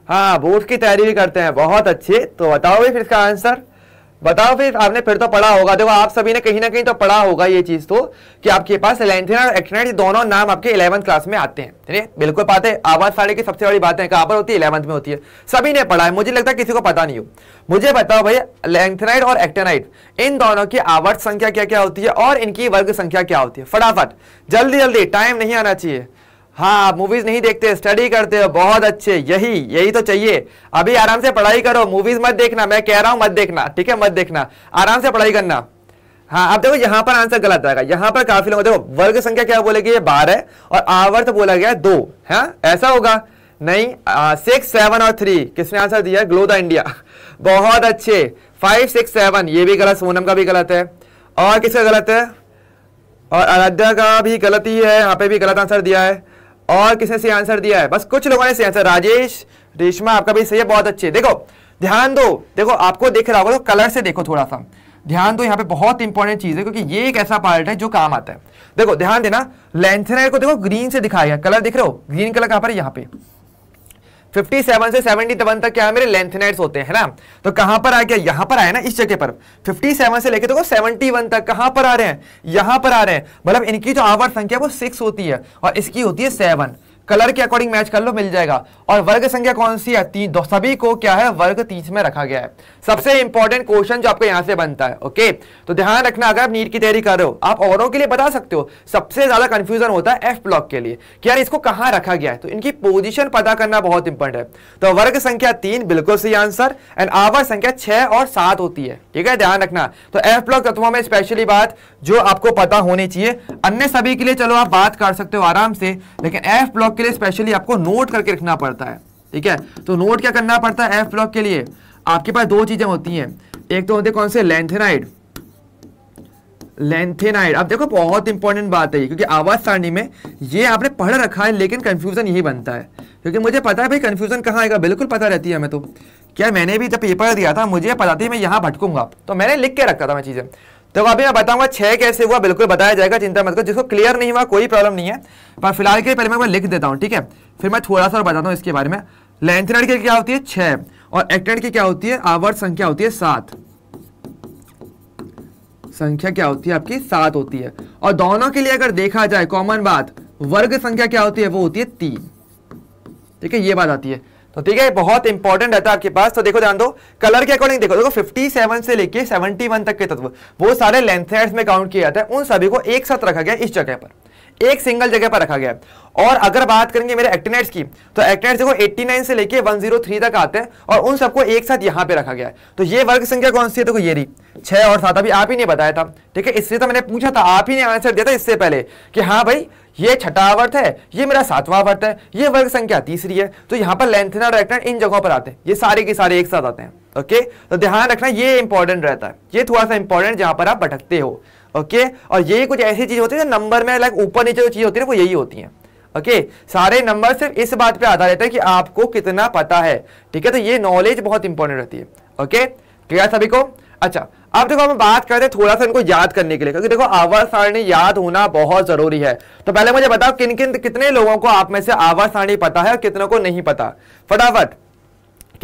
हाँ बोर्ड की तैयारी भी करते हैं बहुत अच्छे तो भाई फिर इसका आंसर बताओ फिर आपने फिर तो पढ़ा होगा देखो आप सभी ने कहीं ना कहीं तो पढ़ा होगा ये चीज तो कि आपके पास लैंथिन और एक्टिनाइट दोनों नाम आपके इलेवंथ क्लास में आते हैं ठीक है बिल्कुल पाते हैं आवाज फाड़े की सबसे बड़ी बात है कहां पर होती है इलेवंथ में होती है सभी ने पढ़ा है मुझे लगता है किसी को पता नहीं हो मुझे बताओ भाई लेंथेनाइट और एक्टेनाइट इन दोनों की आवर्त संख्या क्या क्या होती है और इनकी वर्ग संख्या क्या होती है फटाफट जल्दी जल्दी टाइम नहीं आना चाहिए हाँ मूवीज नहीं देखते स्टडी करते हो बहुत अच्छे यही यही तो चाहिए अभी आराम से पढ़ाई करो मूवीज मत देखना मैं कह रहा हूं मत देखना ठीक है मत देखना आराम से पढ़ाई करना हाँ अब देखो यहां पर आंसर गलत आएगा यहां पर काफी लोग देखो वर्ग संख्या क्या बोलेगी ये बारह और आवर्त बोला गया दो है हाँ, ऐसा होगा नहीं सिक्स सेवन और थ्री किसने आंसर दिया ग्लो द इंडिया बहुत अच्छे फाइव सिक्स सेवन ये भी गलत सोनम का भी गलत है और किसका गलत है और आराध्या का भी गलती है यहाँ पे भी गलत आंसर दिया है और किसने सही आंसर दिया है बस कुछ लोगों ने सही आंसर राजेश रेशमा आपका भी सही है बहुत अच्छे देखो ध्यान दो देखो आपको देख रहा होगा तो कलर से देखो थोड़ा सा ध्यान दो यहाँ पे बहुत इंपॉर्टेंट चीज है क्योंकि ये एक ऐसा पार्ट है जो काम आता है देखो ध्यान देना लेंथनर को देखो ग्रीन से दिखाया गया कलर देख रहे हो ग्रीन कलर कहां पर यहाँ पे 57 से 71 तक क्या है मेरे लेंथेनाइड्स होते हैं ना तो कहां पर आ गया यहां पर आया ना इस जगह पर 57 से लेके देखो तो 71 तक कहां पर आ रहे हैं यहां पर आ रहे हैं मतलब इनकी जो आवर्त संख्या वो सिक्स होती है और इसकी होती है सेवन कलर के अकॉर्डिंग मैच कर लो मिल जाएगा और वर्ग संख्या कौन सी है तीन सभी को क्या है वर्ग तीस में रखा गया है सबसे इंपॉर्टेंट क्वेश्चन जो आपको यहां से बनता है ओके तो ध्यान रखना अगर आप नीट की तैयारी कर रहे हो आप औरों के लिए बता सकते हो सबसे ज्यादा कंफ्यूजन होता है एफ ब्लॉक के लिए कि यार इसको कहां रखा गया है तो इनकी पोजिशन पता करना बहुत इंपॉर्टेंट है तो वर्ग संख्या तीन बिल्कुल सही आंसर एंड आवर संख्या छह और सात होती है ठीक है ध्यान रखना तो एफ ब्लॉक तत्वों में स्पेशली बात जो आपको पता होनी चाहिए अन्य सभी के लिए चलो आप बात कर सकते हो आराम से लेकिन एफ ब्लॉक ब्लॉक के लिए स्पेशली आपको नोट करके रखना पड़ता है ठीक है तो नोट क्या करना पड़ता है एफ ब्लॉक के लिए आपके पास दो चीज़ें होती हैं एक तो होते कौन से लेंथेनाइड लेंथेनाइड अब देखो बहुत इंपॉर्टेंट बात है क्योंकि आवाज सारणी में ये आपने पढ़ रखा है लेकिन कंफ्यूजन यही बनता है क्योंकि मुझे पता है भाई कंफ्यूजन कहाँ आएगा बिल्कुल पता रहती है हमें तो क्या मैंने भी जब पेपर दिया था मुझे पता थी मैं यहाँ भटकूंगा तो मैंने लिख के रखा था मैं चीज़ें तो अभी मैं बताऊंगा छह कैसे हुआ बिल्कुल बताया जाएगा चिंता मत करो जिसको क्लियर नहीं हुआ कोई प्रॉब्लम नहीं है पर फिलहाल के पहले मैं लिख देता हूँ ठीक है फिर मैं थोड़ा सा और बताता हूँ इसके बारे में लेंथनाइड की क्या होती है छह और एक्टेड की क्या होती है आवर्त संख्या होती है सात संख्या क्या होती है आपकी सात होती है और दोनों के लिए अगर देखा जाए कॉमन बात वर्ग संख्या क्या होती है वो होती है तीन ठीक है ये बात आती है तो ठीक है बहुत इंपॉर्टेंट रहता है आपके पास तो देखो ध्यान दो कलर के अकॉर्डिंग देखो देखो 57 से लेके 71 तक के तत्व वो सारे लेंथेड्स में काउंट किया जाता है उन सभी को एक साथ रखा गया इस जगह पर एक सिंगल जगह पर रखा गया और अगर बात करेंगे मेरे एक्टिनेट्स की तो एक्टिनेट्स देखो 89 से लेके 103 तक आते हैं और उन सबको एक साथ यहां पे रखा गया है तो ये वर्ग संख्या कौन सी है देखो ये रही छह और सात अभी आप ही ने बताया था ठीक है इससे तो मैंने पूछा था आप ही ने आंसर दिया था इससे पहले कि हाँ भाई ये छठा आवर्त है ये मेरा सातवां आवर्त है ये वर्ग संख्या तीसरी है तो यहाँ पर लेंथना रेक्टेंट इन जगहों पर आते हैं ये सारे के सारे एक साथ आते हैं ओके तो ध्यान रखना ये इंपॉर्टेंट रहता है ये थोड़ा सा इंपॉर्टेंट जहां पर आप भटकते हो ओके और ये कुछ ऐसी चीज़ होती है जो नंबर में लाइक ऊपर नीचे जो चीज़ होती है वो यही होती है ओके सारे नंबर सिर्फ इस बात पे आधारित है कि आपको कितना पता है ठीक है तो ये नॉलेज बहुत इंपॉर्टेंट रहती है ओके क्लियर सभी को अच्छा अब देखो हम बात करते हैं थोड़ा सा इनको याद करने के लिए क्योंकि देखो आवास सारणी याद होना बहुत जरूरी है तो पहले मुझे बताओ किन किन कितने लोगों को आप में से आवास सारणी पता है और कितनों को नहीं पता फटाफट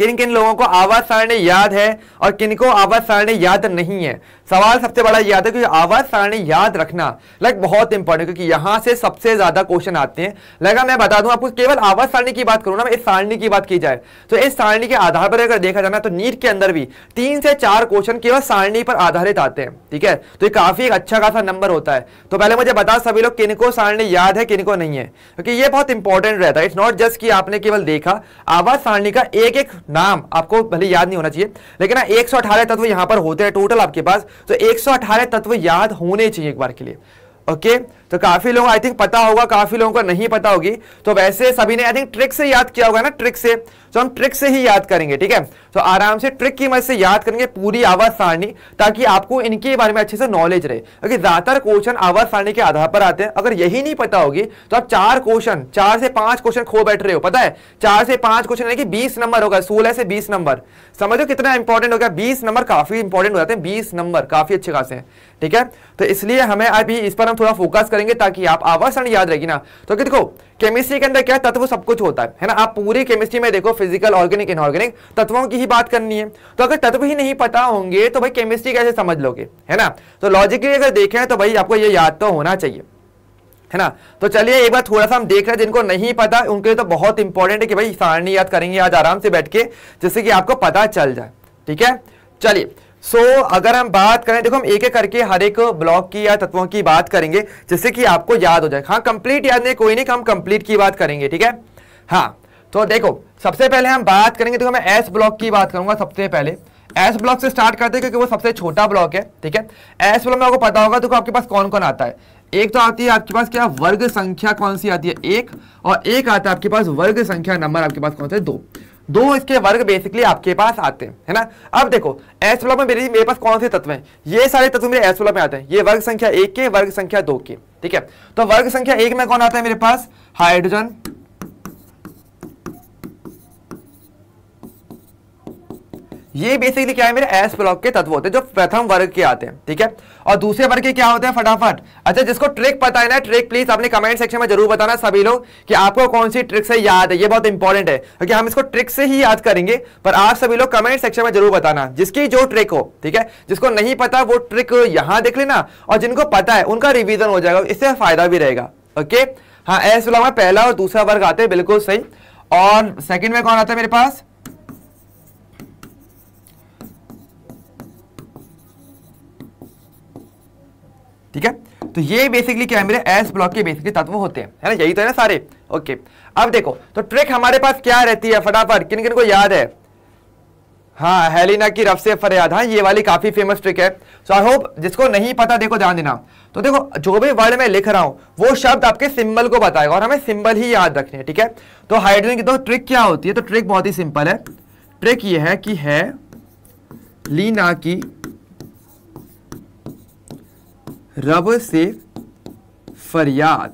किन किन लोगों को आवाज सारणी याद है और किन को आवाज सारणी याद नहीं है सवाल सबसे बड़ा याद है क्योंकि आवाज सारणी याद रखना लाइक बहुत इंपॉर्टेंट क्योंकि यहां से सबसे ज्यादा क्वेश्चन आते हैं लगा मैं बता दूं आपको केवल आवाज सारणी की बात करूं ना इस सारणी की बात की जाए तो इस सारणी के आधार पर अगर देखा जाए तो नीट के अंदर भी तीन से चार क्वेश्चन केवल सारणी पर आधारित आते हैं ठीक है तो ये काफी एक अच्छा खासा नंबर होता है तो पहले मुझे बता सभी लोग किनको सारणी याद है किनको नहीं है क्योंकि ये बहुत इंपॉर्टेंट रहता है इट्स नॉट जस्ट कि आपने केवल देखा आवाज सारणी का एक एक नाम आपको भले याद नहीं होना चाहिए लेकिन ना हाँ, एक तत्व यहां पर होते हैं टोटल आपके पास तो एक तत्व याद होने चाहिए एक बार के लिए ओके तो काफी लोग आई थिंक पता होगा काफी लोगों को नहीं पता होगी तो वैसे सभी ने आई थिंक ट्रिक से याद किया होगा ना ट्रिक से तो हम ट्रिक से ही याद करेंगे ठीक है तो आराम से ट्रिक की मदद से याद करेंगे पूरी आवाज सारणी ताकि आपको इनके बारे में अच्छे से नॉलेज रहे अगर ज्यादातर क्वेश्चन आवाज सारणी के आधार पर आते हैं अगर यही नहीं पता होगी तो आप चार क्वेश्चन चार से पांच क्वेश्चन खो बैठ रहे हो पता है चार से पांच क्वेश्चन यानी कि बीस नंबर होगा सोलह से बीस नंबर समझो कितना इंपॉर्टेंट हो गया बीस नंबर काफी इंपॉर्टेंट हो जाते हैं बीस नंबर काफी अच्छे खासे हैं ठीक है तो इसलिए हमें अभी इस पर हम थोड़ा फोकस करें करेंगे ताकि आप आवासन याद रहेगी ना तो देखो केमिस्ट्री के अंदर क्या तत्व सब कुछ होता है है ना आप पूरी केमिस्ट्री में देखो फिजिकल ऑर्गेनिक इनऑर्गेनिक तत्वों की ही बात करनी है तो अगर तत्व ही नहीं पता होंगे तो भाई केमिस्ट्री कैसे समझ लोगे है ना तो लॉजिकली अगर देखें तो भाई आपको ये याद तो होना चाहिए है ना तो चलिए एक बार थोड़ा सा हम देख रहे हैं जिनको नहीं पता उनके लिए तो बहुत इंपॉर्टेंट है कि भाई सारणी याद करेंगे आज आराम से बैठ के जिससे कि आपको पता चल जाए ठीक है चलिए सो so, अगर हम बात करें देखो हम एक एक करके हर एक ब्लॉक की या तत्वों की बात करेंगे जिससे कि आपको याद हो जाए हाँ कंप्लीट याद नहीं कोई नहीं हम कंप्लीट की बात करेंगे ठीक है हाँ तो देखो सबसे पहले हम बात करेंगे देखो मैं एस ब्लॉक की बात करूंगा सबसे पहले एस ब्लॉक से स्टार्ट करते हैं क्योंकि वो सबसे छोटा ब्लॉक है ठीक है एस ब्लॉक में आपको पता होगा देखो आपके पास कौन कौन आता है एक तो आती है आपके पास क्या वर्ग संख्या कौन सी आती है एक और एक आता है आपके पास वर्ग संख्या नंबर आपके पास कौन सा है दो दो इसके वर्ग बेसिकली आपके पास आते हैं है ना अब देखो एस ब्लॉक में मेरे मेरे पास कौन से तत्व हैं ये सारे तत्व मेरे एस ब्लॉक में आते हैं ये वर्ग संख्या एक के वर्ग संख्या दो के ठीक है तो वर्ग संख्या एक में कौन आता है मेरे पास हाइड्रोजन ये बेसिकली क्या है मेरे एस ब्लॉक के तत्व होते हैं जो प्रथम वर्ग के आते हैं ठीक है और दूसरे वर्ग के क्या होते हैं फटाफट अच्छा जिसको ट्रिक पता है ना ट्रिक प्लीज अपने कमेंट सेक्शन में जरूर बताना सभी लोग कि आपको कौन सी ट्रिक से याद है ये बहुत इंपॉर्टेंट है क्योंकि हम इसको ट्रिक से ही याद करेंगे पर आप सभी लोग कमेंट सेक्शन में जरूर बताना जिसकी जो ट्रिक हो ठीक है जिसको नहीं पता वो ट्रिक यहां देख लेना और जिनको पता है उनका रिविजन हो जाएगा इससे फायदा भी रहेगा ओके हाँ एस ब्लॉक में पहला और दूसरा वर्ग आते हैं बिल्कुल सही और सेकंड में कौन आता है मेरे पास ठीक है तो ये बेसिकली क्या है मेरे एस ब्लॉक के बेसिकली तत्व होते हैं है ना यही तो है ना सारे ओके अब देखो तो ट्रिक हमारे पास क्या रहती है फटाफट किन किन को याद है हाँ हेलिना की रफ से फरियाद हाँ ये वाली काफी फेमस ट्रिक है सो आई होप जिसको नहीं पता देखो ध्यान देना तो देखो जो भी वर्ड मैं लिख रहा हूं वो शब्द आपके सिंबल को बताएगा और हमें सिंबल ही याद रखने हैं ठीक है तो हाइड्रोजन की तो ट्रिक क्या होती है तो ट्रिक बहुत ही सिंपल है ट्रिक ये है कि है लीना की रब से फरियाद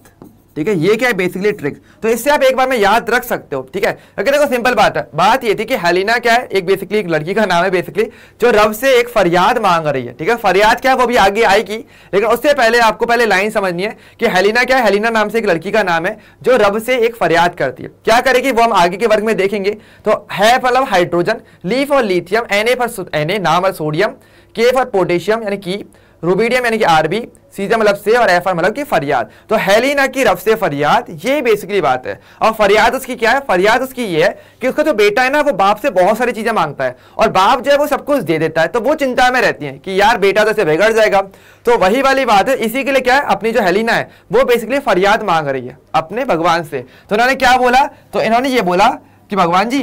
ठीक है ये क्या है बेसिकली ट्रिक तो इससे आप एक बार में याद रख सकते हो ठीक है अगर देखो सिंपल बात है बात ये थी कि हेलिना क्या है एक बेसिकली एक लड़की का नाम है बेसिकली जो रब से एक फरियाद मांग रही है ठीक है फरियाद क्या है वो भी आगे आएगी लेकिन उससे पहले आपको पहले लाइन समझनी है कि हेलिना क्या है हेलिना नाम से एक लड़की का नाम है जो रब से एक फरियाद करती है क्या करेगी वो हम आगे के वर्ग में देखेंगे तो है मतलब हाइड्रोजन लीफ और lithium N A for N A नाम और सोडियम के फॉर पोटेशियम यानी की रूबीडियम यानी कि आरबी सीजम मतलब से और एफ मतलब की फरियाद तो हेलिना की रफ से फरियाद ये बेसिकली बात है और फरियाद उसकी क्या है फरियाद उसकी ये है कि उसका जो बेटा है ना वो बाप से बहुत सारी चीज़ें मांगता है और बाप जो है वो सब कुछ दे देता है तो वो चिंता में रहती है कि यार बेटा तो इसे बिगड़ जाएगा तो वही वाली बात है इसी के लिए क्या है अपनी जो हेलिना है वो बेसिकली फरियाद मांग रही है अपने भगवान से तो उन्होंने क्या बोला तो इन्होंने ये बोला कि भगवान जी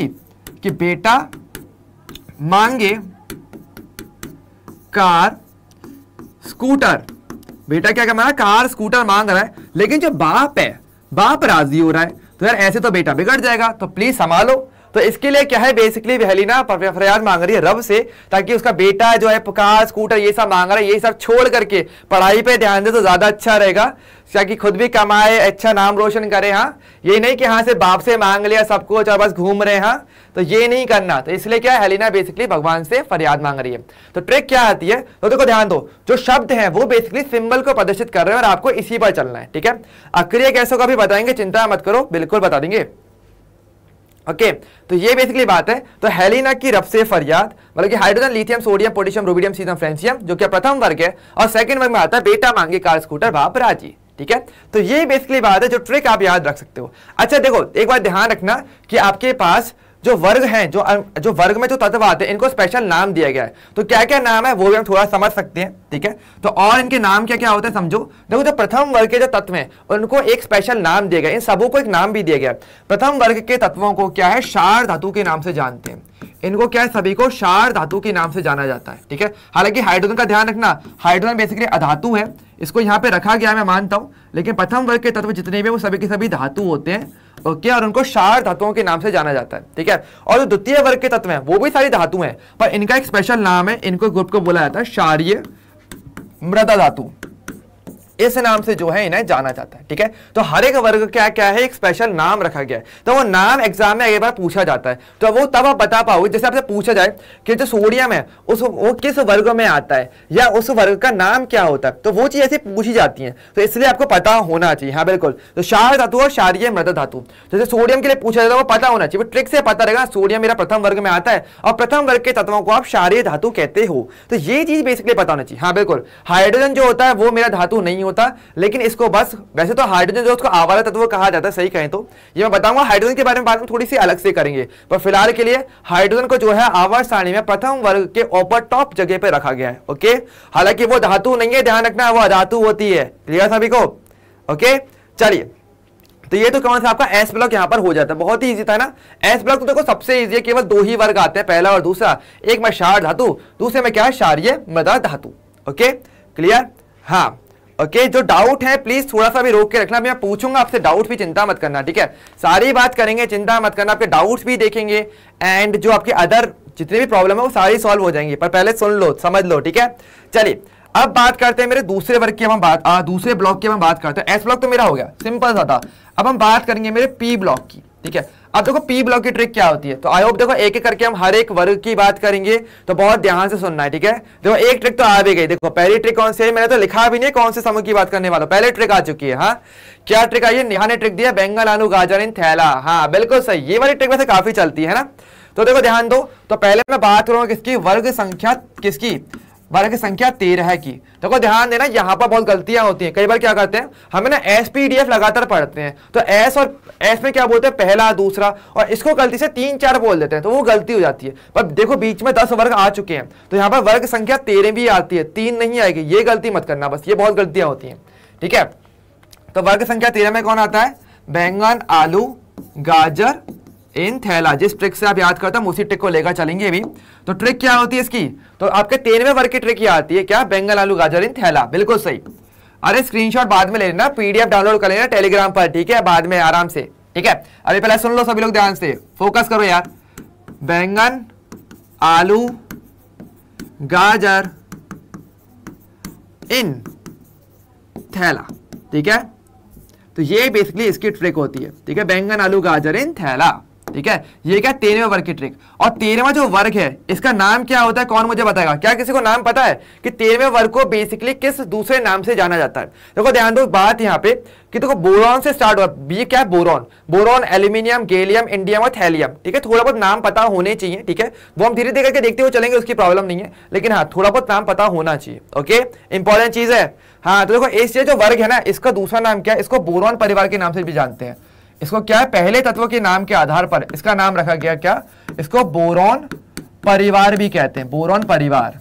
कि बेटा मांगे कार स्कूटर बेटा क्या कह रहा है कार स्कूटर मांग रहा है लेकिन जो बाप है बाप राजी हो रहा है तो यार ऐसे तो बेटा बिगड़ जाएगा तो प्लीज संभालो तो इसके लिए क्या है बेसिकली हेलिना फरियाद मांग रही है रब से ताकि उसका बेटा जो है कार स्कूटर ये सब मांग रहा है ये सब छोड़ करके पढ़ाई पे ध्यान दे तो ज्यादा अच्छा रहेगा ताकि खुद भी कमाए अच्छा नाम रोशन करे हाँ ये नहीं कि हाँ से बाप से मांग लिया सब कुछ और बस घूम रहे हैं हाँ। तो ये नहीं करना तो इसलिए क्या है हेलिना बेसिकली भगवान से फरियाद मांग रही है तो ट्रिक क्या आती है तो देखो ध्यान दो जो शब्द है वो बेसिकली सिंबल को प्रदर्शित कर रहे हैं और आपको इसी पर चलना है ठीक है अक्रिय कैसे का भी बताएंगे चिंता मत करो बिल्कुल बता देंगे ओके okay, तो ये बेसिकली बात है तो हेलिना की रफ से फरियाद मतलब कि hydrogen lithium sodium potassium rubidium caesium francium जो कि प्रथम वर्ग है और सेकंड वर्ग में आता है बेटा मांगे कार स्कूटर बाप राजी ठीक है तो ये बेसिकली बात है जो ट्रिक आप याद रख सकते हो अच्छा देखो एक बार ध्यान रखना कि आपके पास जो वर्ग हैं जो अं, जो वर्ग में जो तत्व आते हैं इनको स्पेशल नाम दिया गया है तो क्या क्या नाम है वो भी हम थोड़ा समझ सकते हैं ठीक है तो और इनके नाम क्या क्या होते हैं समझो देखो जो प्रथम वर्ग के जो तत्व हैं उनको एक स्पेशल नाम दिया गया इन सबों को एक नाम भी दिया गया प्रथम वर्ग के तत्वों को क्या है शार धातु के नाम से जानते हैं इनको क्या है सभी को शार धातु के नाम से जाना जाता है ठीक है हालांकि हाइड्रोजन का ध्यान रखना हाइड्रोजन बेसिकली अधातु है इसको यहाँ पे रखा गया मैं मानता हूँ लेकिन प्रथम वर्ग के तत्व जितने भी वो सभी के सभी धातु होते हैं ओके और उनको शार धातुओं के नाम से जाना जाता है ठीक है और जो द्वितीय वर्ग के तत्व हैं वो भी सारी धातु हैं पर इनका एक स्पेशल नाम है इनको ग्रुप को बोला जाता है शार्य मृदा धातु इस नाम से जो है इन्हें जाना जाता है ठीक है तो हर एक वर्ग क्या क्या है एक स्पेशल नाम रखा गया है तो वो नाम एग्जाम में एक बार पूछा जाता है तो वो तब आप बता पाओगे जैसे आपसे पूछा जाए कि जो सोडियम है उस वो किस वर्ग में आता है या उस वर्ग का नाम क्या होता है तो वो चीज़ ऐसी पूछी जाती है तो इसलिए आपको पता होना चाहिए हाँ बिल्कुल तो शार धातु और शारीय मृद धातु तो जैसे सोडियम के लिए पूछा जाता है वो पता होना चाहिए वो ट्रिक से पता रहेगा सोडियम मेरा प्रथम वर्ग में आता है और प्रथम वर्ग के तत्वों को आप शारीय धातु कहते हो तो ये चीज़ बेसिकली पता होना चाहिए हाँ बिल्कुल हाइड्रोजन जो होता है वो मेरा धातु नहीं नहीं होता लेकिन इसको बस वैसे तो हाइड्रोजन जो उसको आवारा तत्व कहा जाता है सही कहें तो ये मैं बताऊंगा हाइड्रोजन के बारे में बात में थोड़ी सी अलग से करेंगे पर फिलहाल के लिए हाइड्रोजन को जो है आवार सारणी में प्रथम वर्ग के ऊपर टॉप जगह पर रखा गया है ओके हालांकि वो धातु नहीं है ध्यान रखना वो अधातु होती है क्लियर सभी को ओके चलिए तो ये तो कौन सा आपका एस ब्लॉक यहाँ पर हो जाता है बहुत ही इजी था ना एस ब्लॉक तो देखो तो सबसे इजी है केवल दो ही वर्ग आते हैं पहला और दूसरा एक में क्षार धातु दूसरे में क्या है क्षारिय मृदा धातु ओके क्लियर हाँ ओके okay, जो डाउट है प्लीज थोड़ा सा भी रोक के रखना मैं पूछूंगा आपसे डाउट भी चिंता मत करना ठीक है सारी बात करेंगे चिंता मत करना आपके डाउट्स भी देखेंगे एंड जो आपके अदर जितने भी प्रॉब्लम है वो सारी सॉल्व हो जाएंगी पर पहले सुन लो समझ लो ठीक है चलिए अब बात करते हैं मेरे दूसरे वर्ग की हम बात आ, दूसरे ब्लॉक की हम बात करते हैं एस ब्लॉक तो मेरा हो गया सिंपल सा था अब हम बात करेंगे मेरे पी ब्लॉक की ठीक है अब देखो पी ब्लॉक की ट्रिक क्या होती है तो आई होप देखो एक एक करके हम हर एक वर्ग की बात करेंगे तो बहुत ध्यान से सुनना है ठीक है देखो एक ट्रिक तो आ भी गई देखो पहली ट्रिक कौन सी है मैंने तो लिखा भी नहीं कौन से समूह की बात करने वाला पहले ट्रिक आ चुकी है हाँ क्या ट्रिक आई है नेहा ने ट्रिक दिया बेंगल आलू गाजर इन थैला हाँ बिल्कुल सही ये वाली ट्रिक में से काफी चलती है ना तो देखो ध्यान दो तो पहले मैं बात करूंगा किसकी वर्ग संख्या किसकी बारह की संख्या तेरह की देखो ध्यान देना यहाँ पर बहुत गलतियां होती हैं कई बार क्या करते हैं हमें ना एस पी डी एफ लगातार पढ़ते हैं तो एस और एस में क्या बोलते हैं पहला दूसरा और इसको गलती से तीन चार बोल देते हैं तो वो गलती हो जाती है पर देखो बीच में दस वर्ग आ चुके हैं तो यहाँ पर वर्ग संख्या तेरह भी आती है तीन नहीं आएगी ये गलती मत करना बस ये बहुत गलतियां होती हैं ठीक है तो वर्ग संख्या तेरह में कौन आता है बैंगन आलू गाजर इन थैला जिस ट्रिक से आप याद करते हैं उसी ट्रिक को लेकर चलेंगे अभी तो ट्रिक क्या होती है इसकी तो आपके तेरहवे वर्ग की ट्रिक यह आती है क्या बेंगल आलू गाजर इन थैला बिल्कुल सही अरे स्क्रीनशॉट बाद में ले लेना पीडीएफ डाउनलोड कर लेना टेलीग्राम पर ठीक है बाद में आराम से ठीक है अभी पहले सुन लो सभी लोग ध्यान से फोकस करो यार बैंगन आलू गाजर इन थैला ठीक है तो ये बेसिकली इसकी ट्रिक होती है ठीक है बैंगन आलू गाजर इन थैला ठीक है ये क्या तेरहवें वर्ग की ट्रिक और तेरहवा जो वर्ग है इसका नाम क्या होता है कौन मुझे बताएगा क्या किसी को नाम पता है कि तेरहवें वर्ग को बेसिकली किस दूसरे नाम से जाना जाता है देखो ध्यान दो बात यहाँ पे कि देखो बोरॉन से स्टार्ट हुआ बी क्या boron boron aluminium gallium indium और थैलियम ठीक है थोड़ा बहुत नाम पता होने चाहिए ठीक है वो हम धीरे धीरे करके देखते हुए चलेंगे उसकी प्रॉब्लम नहीं है लेकिन हाँ थोड़ा बहुत नाम पता होना चाहिए ओके इंपॉर्टेंट चीज है हाँ तो देखो इस जो वर्ग है ना इसका दूसरा नाम क्या है इसको बोरॉन परिवार के नाम से भी जानते हैं इसको क्या है पहले तत्व के नाम के आधार पर इसका नाम रखा गया क्या इसको बोरॉन परिवार भी कहते हैं बोरॉन परिवार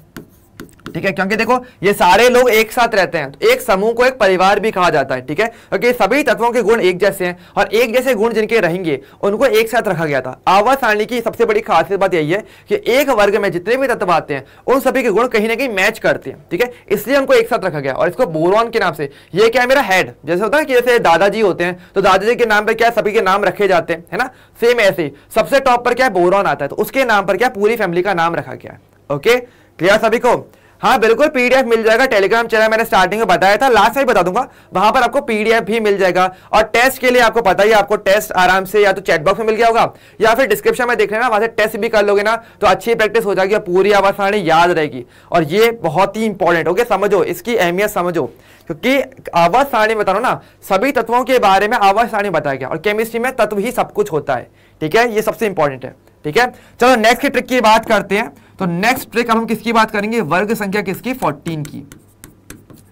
ठीक है क्योंकि देखो ये सारे लोग एक साथ रहते हैं तो एक समूह को एक परिवार भी कहा जाता है ठीक है क्योंकि सभी तत्वों के गुण एक जैसे हैं और एक जैसे गुण जिनके रहेंगे उनको एक साथ रखा गया था आवास सारणी की सबसे बड़ी खासियत बात यही है कि एक वर्ग में जितने भी तत्व आते हैं उन सभी के गुण कहीं ना कहीं मैच करते हैं ठीक है इसलिए उनको एक साथ रखा गया और इसको बोरॉन के नाम से ये क्या है मेरा हेड जैसे होता है कि जैसे दादाजी होते हैं तो दादाजी के नाम पर क्या सभी के नाम रखे जाते हैं है ना सेम ऐसे सबसे टॉप पर क्या बोरॉन आता है तो उसके नाम पर क्या पूरी फैमिली का नाम रखा गया ओके क्लियर सभी को हाँ बिल्कुल पीडीएफ मिल जाएगा टेलीग्राम चैनल मैंने स्टार्टिंग में बताया था लास्ट में बता दूंगा वहां पर आपको पीडीएफ भी मिल जाएगा और टेस्ट के लिए आपको पता ही आपको टेस्ट आराम से या तो चैटबॉक्स में मिल गया होगा या फिर डिस्क्रिप्शन में देख लेना वहां से टेस्ट भी कर लोगे ना तो अच्छी प्रैक्टिस हो जाएगी और पूरी आवाज सारणी याद रहेगी और ये बहुत ही इंपॉर्टेंट ओके समझो इसकी अहमियत समझो क्योंकि आवाज सारणी बता ना सभी तत्वों के बारे में आवाज सारणी बताया गया और केमिस्ट्री में तत्व ही सब कुछ होता है ठीक है ये सबसे इंपॉर्टेंट है ठीक है चलो नेक्स्ट की ट्रिक की बात करते हैं तो नेक्स्ट ट्रिक अब हम किसकी बात करेंगे वर्ग संख्या किसकी 14 की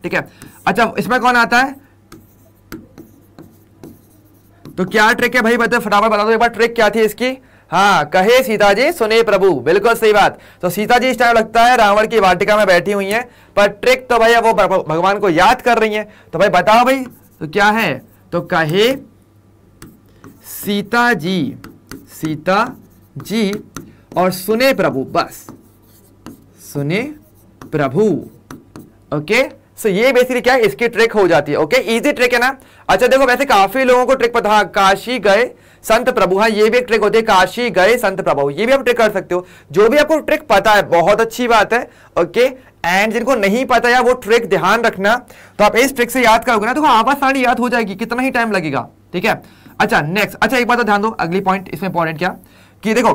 ठीक है अच्छा इसमें कौन आता है तो क्या ट्रिक है भाई बता फटाफट बता दो एक बार ट्रिक क्या थी इसकी हाँ कहे सीता जी सुने प्रभु बिल्कुल सही बात तो सीता जी इस टाइम लगता है रावण की वाटिका में बैठी हुई है पर ट्रिक तो भाई वो भगवान को याद कर रही है तो भाई बताओ भाई तो क्या है तो कहे सीता जी सीता जी और सुने प्रभु बस सुने प्रभु ओके सो ये बेसिकली क्या है इसकी ट्रिक हो जाती है ओके इजी ट्रिक है ना अच्छा देखो वैसे काफी लोगों को ट्रिक पता काशी गए संत प्रभु हाँ ये भी एक ट्रिक होती है काशी गए संत प्रभु ये भी आप ट्रिक कर सकते हो जो भी आपको ट्रिक पता है बहुत अच्छी बात है ओके एंड जिनको नहीं पता है वो ट्रिक ध्यान रखना तो आप इस ट्रिक से याद करोगे ना तो हाँ, आवासानी याद हो जाएगी कितना ही टाइम लगेगा ठीक है अच्छा नेक्स्ट अच्छा एक बात तो ध्यान दो अगली पॉइंट इसमें इंपॉर्टेंट क्या कि देखो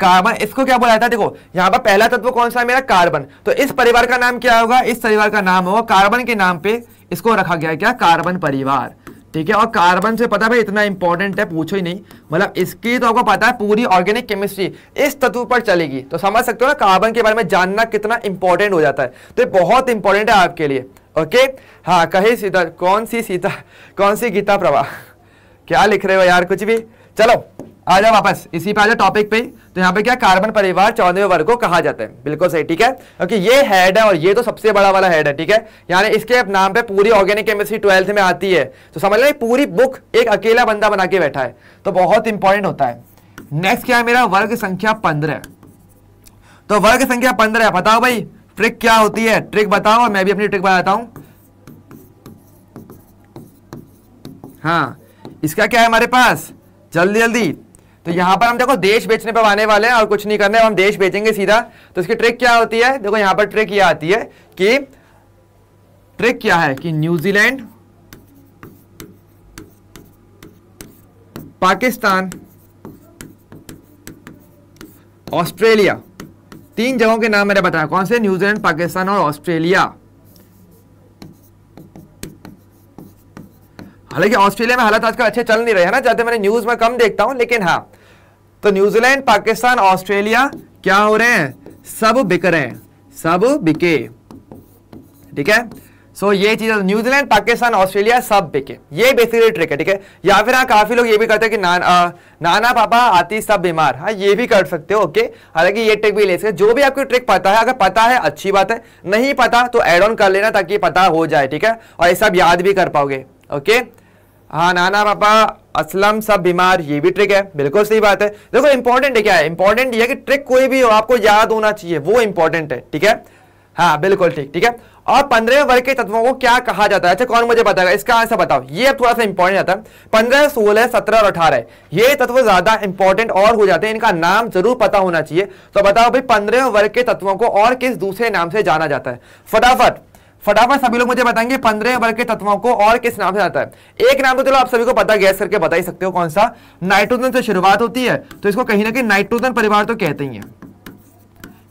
कार्बन इसको क्या बोला जाता है देखो यहाँ पर पहला तत्व कौन सा है मेरा कार्बन तो इस परिवार का नाम क्या होगा इस परिवार का नाम होगा कार्बन के नाम पे इसको रखा गया है क्या कार्बन परिवार ठीक है और कार्बन से पता भाई इतना इंपॉर्टेंट है पूछो ही नहीं मतलब इसकी तो आपको पता है पूरी ऑर्गेनिक केमिस्ट्री इस तत्व पर चलेगी तो समझ सकते हो ना कार्बन के बारे में जानना कितना इंपॉर्टेंट हो जाता है तो ये बहुत इंपॉर्टेंट है आपके लिए ओके हाँ कहे सीता कौन सी सीता कौन सी गीता प्रभा क्या लिख रहे हो यार कुछ भी चलो आ जाओ वापस इसी पे आ जाओ टॉपिक पे तो यहाँ पे क्या कार्बन परिवार चौदह वर्ग को कहा जाता है बिल्कुल सही ठीक है क्योंकि ये हेड है और ये तो सबसे बड़ा वाला हेड है ठीक है यानी इसके नाम पे पूरी ऑर्गेनिक केमिस्ट्री ट्वेल्थ में आती है तो समझ लो पूरी बुक एक अकेला बंदा बना के बैठा है तो बहुत इंपॉर्टेंट होता है नेक्स्ट क्या है मेरा वर्ग संख्या पंद्रह तो वर्ग संख्या पंद्रह बताओ भाई ट्रिक क्या होती है ट्रिक बताओ मैं भी अपनी ट्रिक बताता हूं हाँ इसका क्या है हमारे पास जल्दी जल्दी तो यहां पर हम देखो देश बेचने पर आने वाले हैं और कुछ नहीं करने हम देश बेचेंगे सीधा तो इसकी ट्रिक क्या होती है देखो यहां पर ट्रिक यह आती है कि ट्रिक क्या है कि न्यूजीलैंड पाकिस्तान ऑस्ट्रेलिया तीन जगहों के नाम मैंने बताया कौन से न्यूजीलैंड पाकिस्तान और ऑस्ट्रेलिया हालांकि ऑस्ट्रेलिया में हालात आजकल अच्छे चल नहीं रहे हैं ना जाते मैंने न्यूज में कम देखता हूं लेकिन हाँ तो न्यूजीलैंड पाकिस्तान ऑस्ट्रेलिया क्या हो रहे हैं सब बिक रहे हैं सब बिके ठीक है सो so, ये चीज न्यूजीलैंड पाकिस्तान ऑस्ट्रेलिया सब बिके ये बेसिकली ट्रिक है ठीक है या फिर हाँ काफी लोग ये भी करते हैं कि ना, आ, नाना पापा आती सब बीमार हाँ ये भी कर सकते हो ओके हालांकि ये ट्रिक भी ले सकते जो भी आपको ट्रिक पता है अगर पता है अच्छी बात है नहीं पता तो एड ऑन कर लेना ताकि पता हो जाए ठीक है और ये सब याद भी कर पाओगे ओके हाँ नाना पापा असलम सब बीमार ये भी ट्रिक है बिल्कुल सही बात है देखो इंपॉर्टेंट है क्या है इंपॉर्टेंट ये है कि ट्रिक कोई भी हो आपको याद होना चाहिए वो इंपॉर्टेंट है ठीक है हाँ बिल्कुल ठीक ठीक है और पंद्रह वर्ग के तत्वों को क्या कहा जाता है अच्छा कौन मुझे बताएगा इसका आंसर बताओ ये अब थोड़ा सा इंपॉर्टेंट आता है पंद्रह सोलह सत्रह और अठारह ये तत्व ज्यादा इंपॉर्टेंट और हो जाते हैं इनका नाम जरूर पता होना चाहिए तो बताओ भाई पंद्रह वर्ग के तत्वों को और किस दूसरे नाम से जाना जाता है फटाफट फटाफट सभी लोग मुझे बताएंगे पंद्रह वर्ग के तत्वों को और किस नाम से आता है एक नाम तो चलो आप सभी को पता गैस करके बता ही सकते हो कौन सा नाइट्रोजन से शुरुआत होती है तो इसको कहीं ना कहीं नाइट्रोजन परिवार तो कहते ही है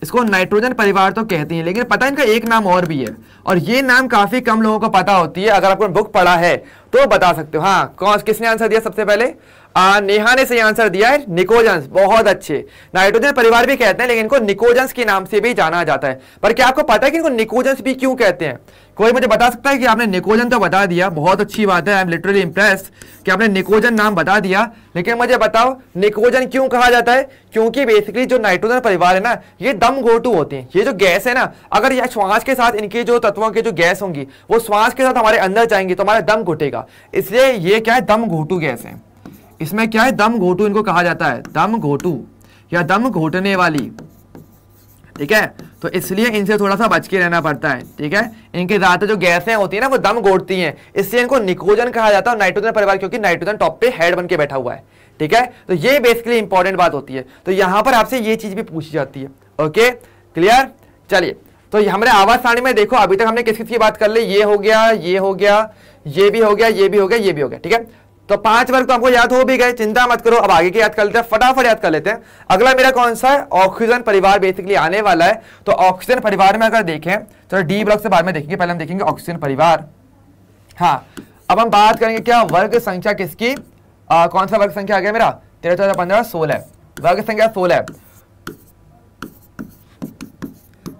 इसको नाइट्रोजन परिवार तो कहते हैं लेकिन पता है इनका एक नाम और भी है और ये नाम काफी कम लोगों को पता होती है अगर आपको बुक पढ़ा है तो बता सकते हो हाँ कौन किसने आंसर दिया सबसे पहले आ, नेहा ने सही आंसर दिया है निकोजन बहुत अच्छे नाइट्रोजन परिवार भी कहते हैं लेकिन इनको निकोजन के नाम से भी जाना जाता है पर क्या आपको पता है कि इनको निकोजन भी क्यों कहते हैं कोई मुझे बता सकता है कि आपने निकोजन तो बता दिया बहुत अच्छी बात है आई एम लिटरली इम्प्रेस कि आपने निकोजन नाम बता दिया लेकिन मुझे बताओ निकोजन क्यों कहा जाता है क्योंकि बेसिकली जो नाइट्रोजन परिवार है ना ये दम गोटू होते हैं ये जो गैस है ना अगर यह श्वास के साथ इनके जो तत्वों के जो गैस होंगी वो श्वास के साथ हमारे अंदर जाएंगे तो हमारा दम घुटेगा इसलिए ये क्या है दम घोटू गैस है इसमें क्या है दम घोटू इनको कहा जाता है दम घोटू या दम घोटने वाली ठीक है तो इसलिए इनसे थोड़ा सा बच के रहना पड़ता है ठीक है इनके ज़्यादातर जो गैसें होती है ना वो दम घोटती हैं इसलिए इनको निकोजन कहा जाता है नाइट्रोजन परिवार क्योंकि नाइट्रोजन टॉप पे हेड बन के बैठा हुआ है ठीक है तो ये बेसिकली इंपॉर्टेंट बात होती है तो यहां पर आपसे ये चीज़ भी पूछी जाती है ओके क्लियर चलिए तो हमारे आवास सारणी में देखो अभी तक हमने किस किस की बात कर ली ये हो गया ये हो गया ये भी हो गया ये भी हो गया ये भी हो गया ठीक है तो पांच वर्ग तो आपको याद हो भी गए चिंता मत करो अब आगे की याद कर लेते हैं फटाफट याद कर लेते हैं अगला मेरा कौन सा है ऑक्सीजन परिवार बेसिकली आने वाला है तो ऑक्सीजन परिवार में अगर देखें तो डी ब्लॉक से बाद में देखेंगे पहले हम देखेंगे ऑक्सीजन परिवार हाँ अब हम बात करेंगे क्या वर्ग संख्या किसकी आ, कौन सा वर्ग संख्या आ गया मेरा तेरह चौदह पंद्रह सोलह वर्ग संख्या सोलह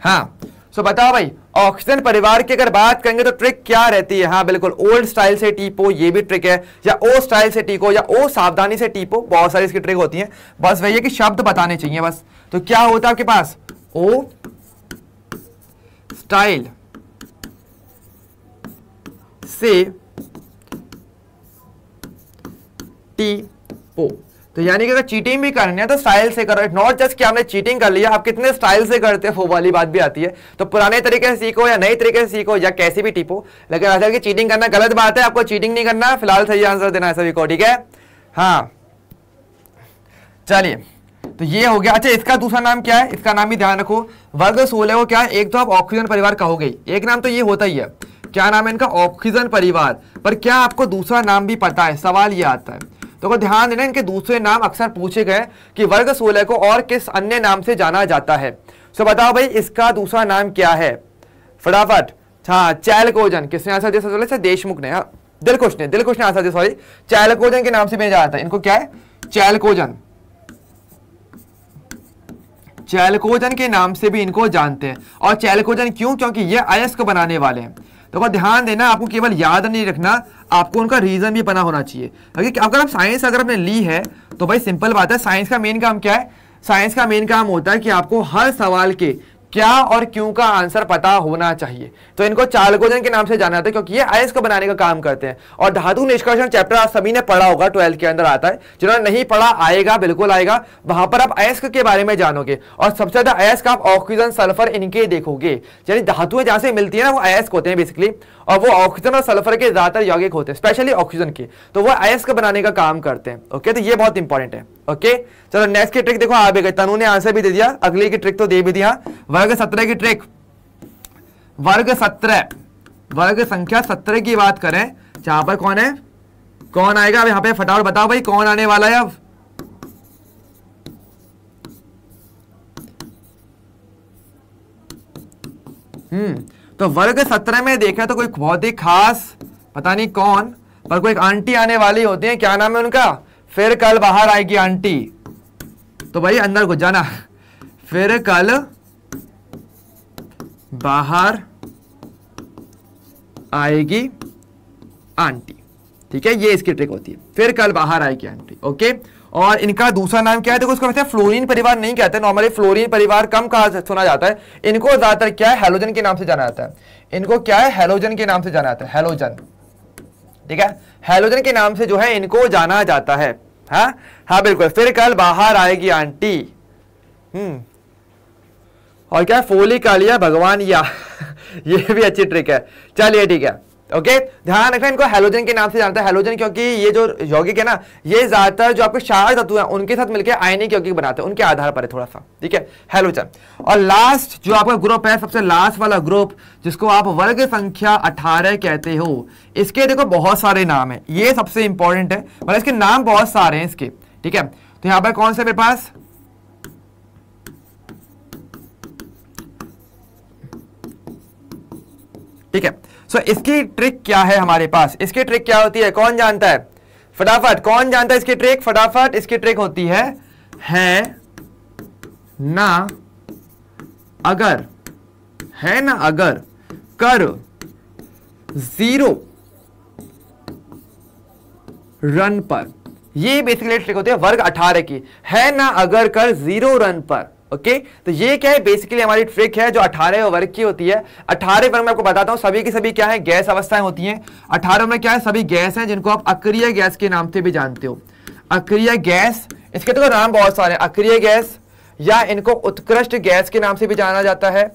हाँ सो बताओ भाई ऑक्सीजन परिवार की अगर बात करेंगे तो ट्रिक क्या रहती है हाँ बिल्कुल ओल्ड स्टाइल से टीपो ये भी ट्रिक है या ओ स्टाइल से टीको या ओ सावधानी से टीपो बहुत सारी इसकी ट्रिक होती है बस वही है कि शब्द बताने चाहिए बस तो क्या होता है आपके पास ओ स्टाइल से टीपो तो यानी कि अगर चीटिंग भी करनी है तो स्टाइल से करो नॉट जस्ट कि आपने चीटिंग कर लिया आप कितने स्टाइल से करते हो वाली बात भी आती है तो पुराने तरीके से सीखो या नए तरीके से सीखो या कैसे भी टिपो लेकिन ऐसा कि चीटिंग करना गलत बात है आपको चीटिंग नहीं करना फिलहाल सही आंसर देना है सभी को ठीक है हाँ चलिए तो ये हो गया अच्छा इसका दूसरा नाम क्या है इसका नाम भी ध्यान रखो वर्ग सोलह को क्या है एक तो आप ऑक्सीजन परिवार कहोगे एक नाम तो ये होता ही है क्या नाम है इनका ऑक्सीजन परिवार पर क्या आपको दूसरा नाम भी पता है सवाल ये आता है तो ध्यान देना इनके दूसरे नाम अक्सर पूछे गए कि वर्ग सोलह को और किस अन्य नाम से जाना जाता है सो बताओ भाई इसका दूसरा नाम क्या है फटाफट हाँ चैलकोजन किसने आंसर दिया सबसे देशमुख ने हाँ, दिलकुश ने दिलकुश ने आंसर दिया सॉरी चैलकोजन के नाम से भेजा जाता है इनको क्या है चैलकोजन चैलकोजन के नाम से भी इनको जानते हैं और चैलकोजन क्यों क्योंकि ये अयस्क बनाने वाले हैं देखो ध्यान देना आपको केवल याद नहीं रखना आपको उनका रीजन भी पना होना चाहिए अगर अगर आप साइंस अगर आपने ली है तो भाई सिंपल बात है साइंस का मेन काम क्या है साइंस का मेन काम होता है कि आपको हर सवाल के क्या और क्यों का आंसर पता होना चाहिए तो इनको चालकोजन के नाम से जाना जाता है क्योंकि ये आयस को बनाने का काम करते हैं और धातु निष्कर्षण चैप्टर आप सभी ने पढ़ा होगा ट्वेल्थ के अंदर आता है जिन्होंने नहीं पढ़ा आएगा बिल्कुल आएगा वहां पर आप अयस्क के बारे में जानोगे और सबसे ज्यादा अयस्क आप ऑक्सीजन सल्फर इनके देखोगे यानी धातुएं जहां से मिलती है ना वो अयस्क होते हैं बेसिकली और वो ऑक्सीजन और सल्फर के ज्यादातर यौगिक होते हैं स्पेशली ऑक्सीजन के तो वो अयस्क बनाने का काम करते हैं ओके तो ये बहुत इंपॉर्टेंट है ओके चलो नेक्स्ट की ट्रिक देखो आ भी गए तनु ने आंसर भी दे दिया अगली की ट्रिक तो दे भी दिया वर्ग सत्रह की ट्रिक वर्ग सत्रह वर्ग संख्या सत्रह की बात करें जहां पर कौन है कौन आएगा अब यहां पे फटाफट बताओ भाई कौन आने वाला है अब हम्म तो वर्ग सत्रह में देखा तो कोई बहुत ही खास पता नहीं कौन पर कोई आंटी आने वाली होती है क्या नाम है उनका फिर कल बाहर आएगी आंटी तो भाई अंदर को जाना फिर कल बाहर आएगी आंटी ठीक है ये इसकी ट्रिक होती है फिर कल बाहर आएगी आंटी ओके और इनका दूसरा नाम क्या है देखो कहते हैं फ्लोरीन परिवार नहीं कहते नॉर्मली फ्लोरीन परिवार कम कहा सुना जाता है इनको ज्यादातर क्या है हेलोजन के नाम से जाना जाता है इनको क्या है हेलोजन के नाम से जाना जाता है हेलोजन ठीक है हेलोजन के नाम से जो है इनको जाना जाता है है हाँ? हाँ बिल्कुल फिर कल बाहर आएगी आंटी हम्म और क्या फोली का लिया भगवान या *laughs* ये भी अच्छी ट्रिक है चलिए ठीक है ओके ध्यान रखना इनको हेलोजन के नाम से जानता है हेलोजन क्योंकि ये जो यौगिक है ना ये ज्यादातर जो आपके क्षार तत्व हैं उनके साथ मिलकर आयनिक यौगिक बनाते हैं उनके आधार पर है थोड़ा सा ठीक है हेलोजन और लास्ट जो आपका ग्रुप है सबसे लास्ट वाला ग्रुप जिसको आप वर्ग संख्या अठारह कहते हो इसके देखो बहुत सारे नाम है ये सबसे इंपॉर्टेंट है मतलब इसके नाम बहुत सारे हैं इसके ठीक है तो यहाँ पर कौन से मेरे पास ठीक है सो so, इसकी ट्रिक क्या है हमारे पास इसकी ट्रिक क्या होती है कौन जानता है फटाफट कौन जानता है इसकी ट्रिक फटाफट इसकी ट्रिक होती है है ना अगर है ना अगर कर जीरो रन पर ये बेसिकली ट्रिक होती है वर्ग अठारह की है ना अगर कर जीरो रन पर ओके okay? तो ये क्या है बेसिकली हमारी ट्रिक है जो 18 वर्ग की होती है 18 वर्ग में आपको बताता हूँ सभी की सभी क्या है गैस अवस्थाएं होती हैं 18 में क्या है सभी गैस हैं जिनको आप अक्रिय गैस के नाम से भी जानते हो अक्रिय गैस इसके तो नाम बहुत सारे हैं अक्रिय गैस या इनको उत्कृष्ट गैस के नाम से भी जाना जाता है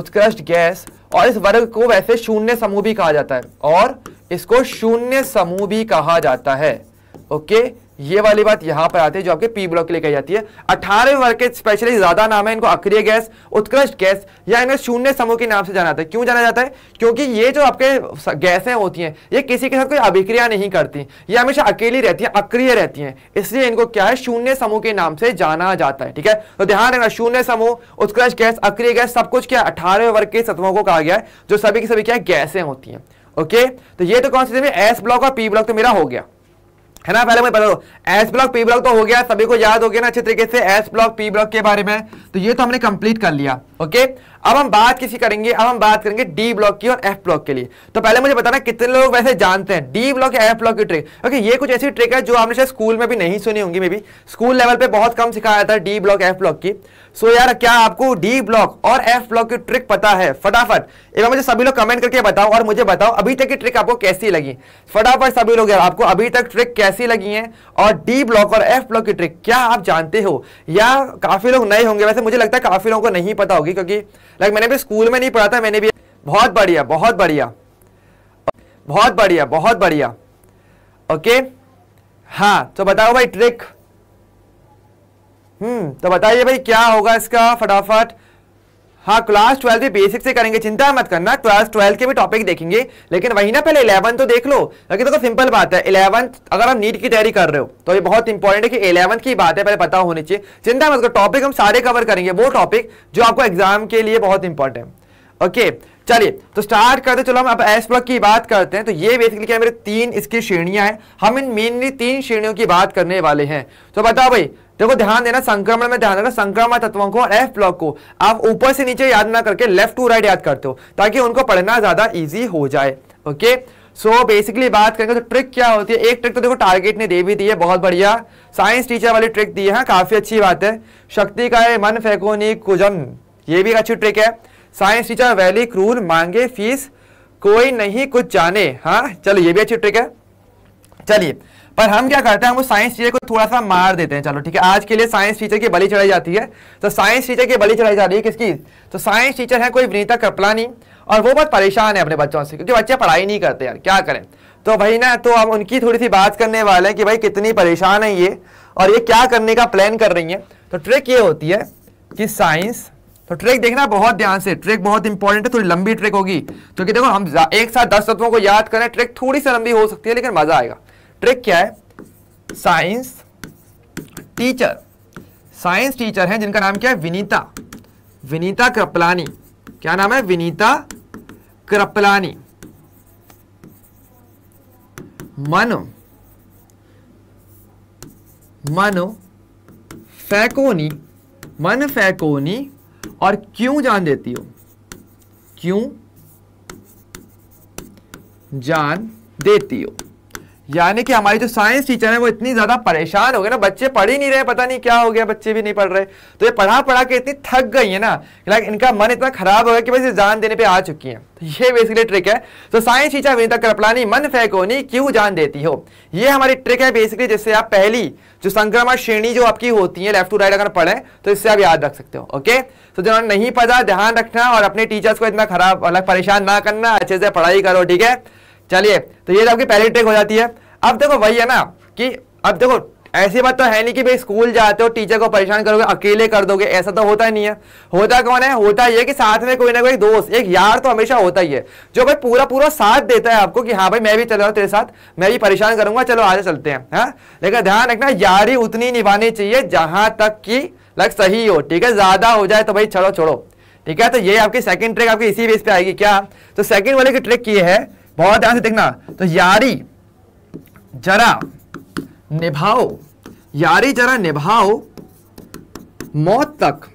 उत्कृष्ट गैस और इस वर्ग को वैसे शून्य समूह भी कहा जाता है और इसको शून्य समूह भी कहा जाता है ओके okay? ये वाली बात यहां पर आती है जो आपके पी ब्लॉक के लिए कही जाती है अठारह वर्ग के स्पेशली ज्यादा नाम है इनको अक्रिय गैस उत्कृष्ट गैस या इन्हें शून्य समूह के नाम से जाना जाता है क्यों जाना जाता है क्योंकि ये जो आपके गैसें होती हैं ये किसी के साथ कोई अभिक्रिया नहीं करती ये हमेशा अकेली रहती है अक्रिय रहती है इसलिए इनको क्या है शून्य समूह के नाम से जाना जाता है ठीक है तो ध्यान रखना शून्य समूह उत्कृष्ट गैस अक्रिय गैस सब कुछ क्या अठारह वर्ग के सत्वों को कहा गया है जो सभी की सभी क्या गैसें होती हैं ओके तो ये तो कौन सी एस ब्लॉक और पी ब्लॉक तो मेरा हो गया है ना पहले मैं बता दो एस ब्लॉक पी ब्लॉक तो हो गया सभी को याद हो गया ना अच्छे तरीके से एस ब्लॉक पी ब्लॉक के बारे में तो ये तो हमने कंप्लीट कर लिया ओके अब हम बात किसी करेंगे अब हम बात करेंगे डी ब्लॉक की और एफ ब्लॉक के लिए तो पहले मुझे बताना कितने लोग वैसे जानते हैं डी ब्लॉक या एफ ब्लॉक की ट्रिक ओके ये कुछ ऐसी ट्रिक है जो आपने शायद स्कूल में भी नहीं सुनी होंगी मे स्कूल लेवल पे बहुत कम सिखाया था डी ब्लॉक एफ ब्लॉक की सो so यार क्या आपको डी ब्लॉक और एफ ब्लॉक की ट्रिक पता है फटाफट एक बार मुझे सभी लोग कमेंट करके बताओ और मुझे बताओ अभी तक की ट्रिक आपको कैसी लगी फटाफट सभी लोग यार आपको अभी तक ट्रिक कैसी लगी है और डी ब्लॉक और एफ ब्लॉक की ट्रिक क्या आप जानते हो या काफी लोग नए होंगे वैसे मुझे लगता है काफी लोगों को नहीं पता होगी क्योंकि लाइक मैंने भी स्कूल में नहीं पढ़ा था मैंने भी बहुत बढ़िया बहुत बढ़िया बहुत बढ़िया बहुत बढ़िया ओके हाँ तो बताओ भाई ट्रिक हम्म तो बताइए भाई क्या होगा इसका फटाफट हाँ क्लास ट्वेल्थ भी बेसिक से करेंगे चिंता मत करना क्लास ट्वेल्थ के भी टॉपिक देखेंगे लेकिन वही ना पहले इलेवंथ तो देख लो लेकिन देखो तो सिंपल बात है इलेवंथ अगर हम नीट की तैयारी कर रहे हो तो ये बहुत इंपॉर्टेंट है कि इलेवंथ की बात है पहले पता होनी चाहिए चिंता मत करो टॉपिक हम सारे कवर करेंगे वो टॉपिक जो आपको एग्जाम के लिए बहुत इंपॉर्टेंट ओके चलिए तो स्टार्ट करते चलो हम अब एस ब्लॉक की बात करते हैं तो ये बेसिकली क्या मेरे तीन इसकी श्रेणियां हैं हम इन मेनली तीन श्रेणियों की बात करने वाले हैं तो बताओ भाई देखो ध्यान देना संक्रमण में ध्यान देना संक्रमण तत्वों को और एफ ब्लॉक को आप ऊपर से नीचे याद ना करके लेफ्ट टू राइट याद करते हो ताकि उनको पढ़ना ज्यादा ईजी हो जाए ओके सो so, बेसिकली बात करेंगे तो ट्रिक क्या होती है एक ट्रिक तो देखो टारगेट ने दे भी दी है बहुत बढ़िया साइंस टीचर वाली ट्रिक दी है हाँ, काफी अच्छी बात है शक्ति का है मन फेकोनी कुजम ये भी एक अच्छी ट्रिक है साइंस टीचर वैली क्रूर मांगे फीस कोई नहीं कुछ जाने हाँ चलो ये भी अच्छी ट्रिक है चलिए पर हम क्या करते हैं हम साइंस टीचर को थोड़ा सा मार देते हैं चलो ठीक है आज के लिए साइंस टीचर की बलि चढ़ाई जाती है तो साइंस टीचर की बलि चढ़ाई जा रही है किसकी तो साइंस टीचर है कोई विनीता कपलानी और वो बहुत परेशान है अपने बच्चों से क्योंकि बच्चे पढ़ाई नहीं करते यार क्या करें तो भाई ना तो हम उनकी थोड़ी सी बात करने वाले हैं कि भाई कितनी परेशान है ये और ये क्या करने का प्लान कर रही है तो ट्रिक ये होती है कि साइंस तो ट्रिक देखना बहुत ध्यान से ट्रिक बहुत इंपॉर्टेंट है थोड़ी लंबी ट्रिक होगी क्योंकि तो देखो हम एक साथ दस तत्वों को याद करें ट्रिक थोड़ी सी लंबी हो सकती है लेकिन मजा आएगा ट्रिक क्या है साइंस टीचर साइंस टीचर हैं जिनका नाम क्या है विनीता विनीता कृपलानी क्या नाम है विनीता कृपलानी मनु मनु फैकोनी मन फैकोनी और क्यों जान देती हो क्यों जान देती हो यानी कि हमारी जो साइंस टीचर है वो इतनी ज्यादा परेशान हो गए ना बच्चे पढ़ ही नहीं रहे पता नहीं क्या हो गया बच्चे भी नहीं पढ़ रहे तो ये पढ़ा पढ़ा के इतनी थक गई है ना लाइक इनका मन इतना खराब हो गया कि बस ये जान देने पे आ चुकी तो है तो ये बेसिकली ट्रिक है तो साइंस टीचर तक कृपलानी मन फेंकोनी क्यों जान देती हो ये हमारी ट्रिक है बेसिकली जिससे आप पहली जो संक्रमण श्रेणी जो आपकी होती है लेफ्ट टू राइट अगर पढ़े तो इससे आप याद रख सकते हो ओके तो जिन्होंने नहीं पता ध्यान रखना और अपने टीचर्स को इतना खराब अलग मतलब परेशान ना करना अच्छे से पढ़ाई करो ठीक है चलिए तो ये तो आपकी पहली ट्रिक हो जाती है अब देखो वही है ना कि अब देखो ऐसी बात तो है नहीं कि भाई स्कूल जाते हो टीचर को परेशान करोगे अकेले कर दोगे ऐसा तो होता ही नहीं है होता कौन है होता ही है कि साथ में कोई ना कोई दोस्त एक यार तो हमेशा होता ही है जो भाई पूरा पूरा साथ देता है आपको कि हाँ भाई मैं भी चल रहा हूँ तेरे साथ मैं भी परेशान करूंगा चलो आगे चलते हैं हा? लेकिन ध्यान रखना यारी उतनी निभानी चाहिए जहां तक कि लग सही हो ठीक है ज्यादा हो जाए तो भाई छोड़ो छोड़ो ठीक है तो ये आपकी सेकंड ट्रिक आपकी इसी बेस पे आएगी क्या तो सेकंड वाले की ट्रिक ये है बहुत ध्यान से देखना तो यारी जरा निभाओ यारी जरा निभाओ मौत तक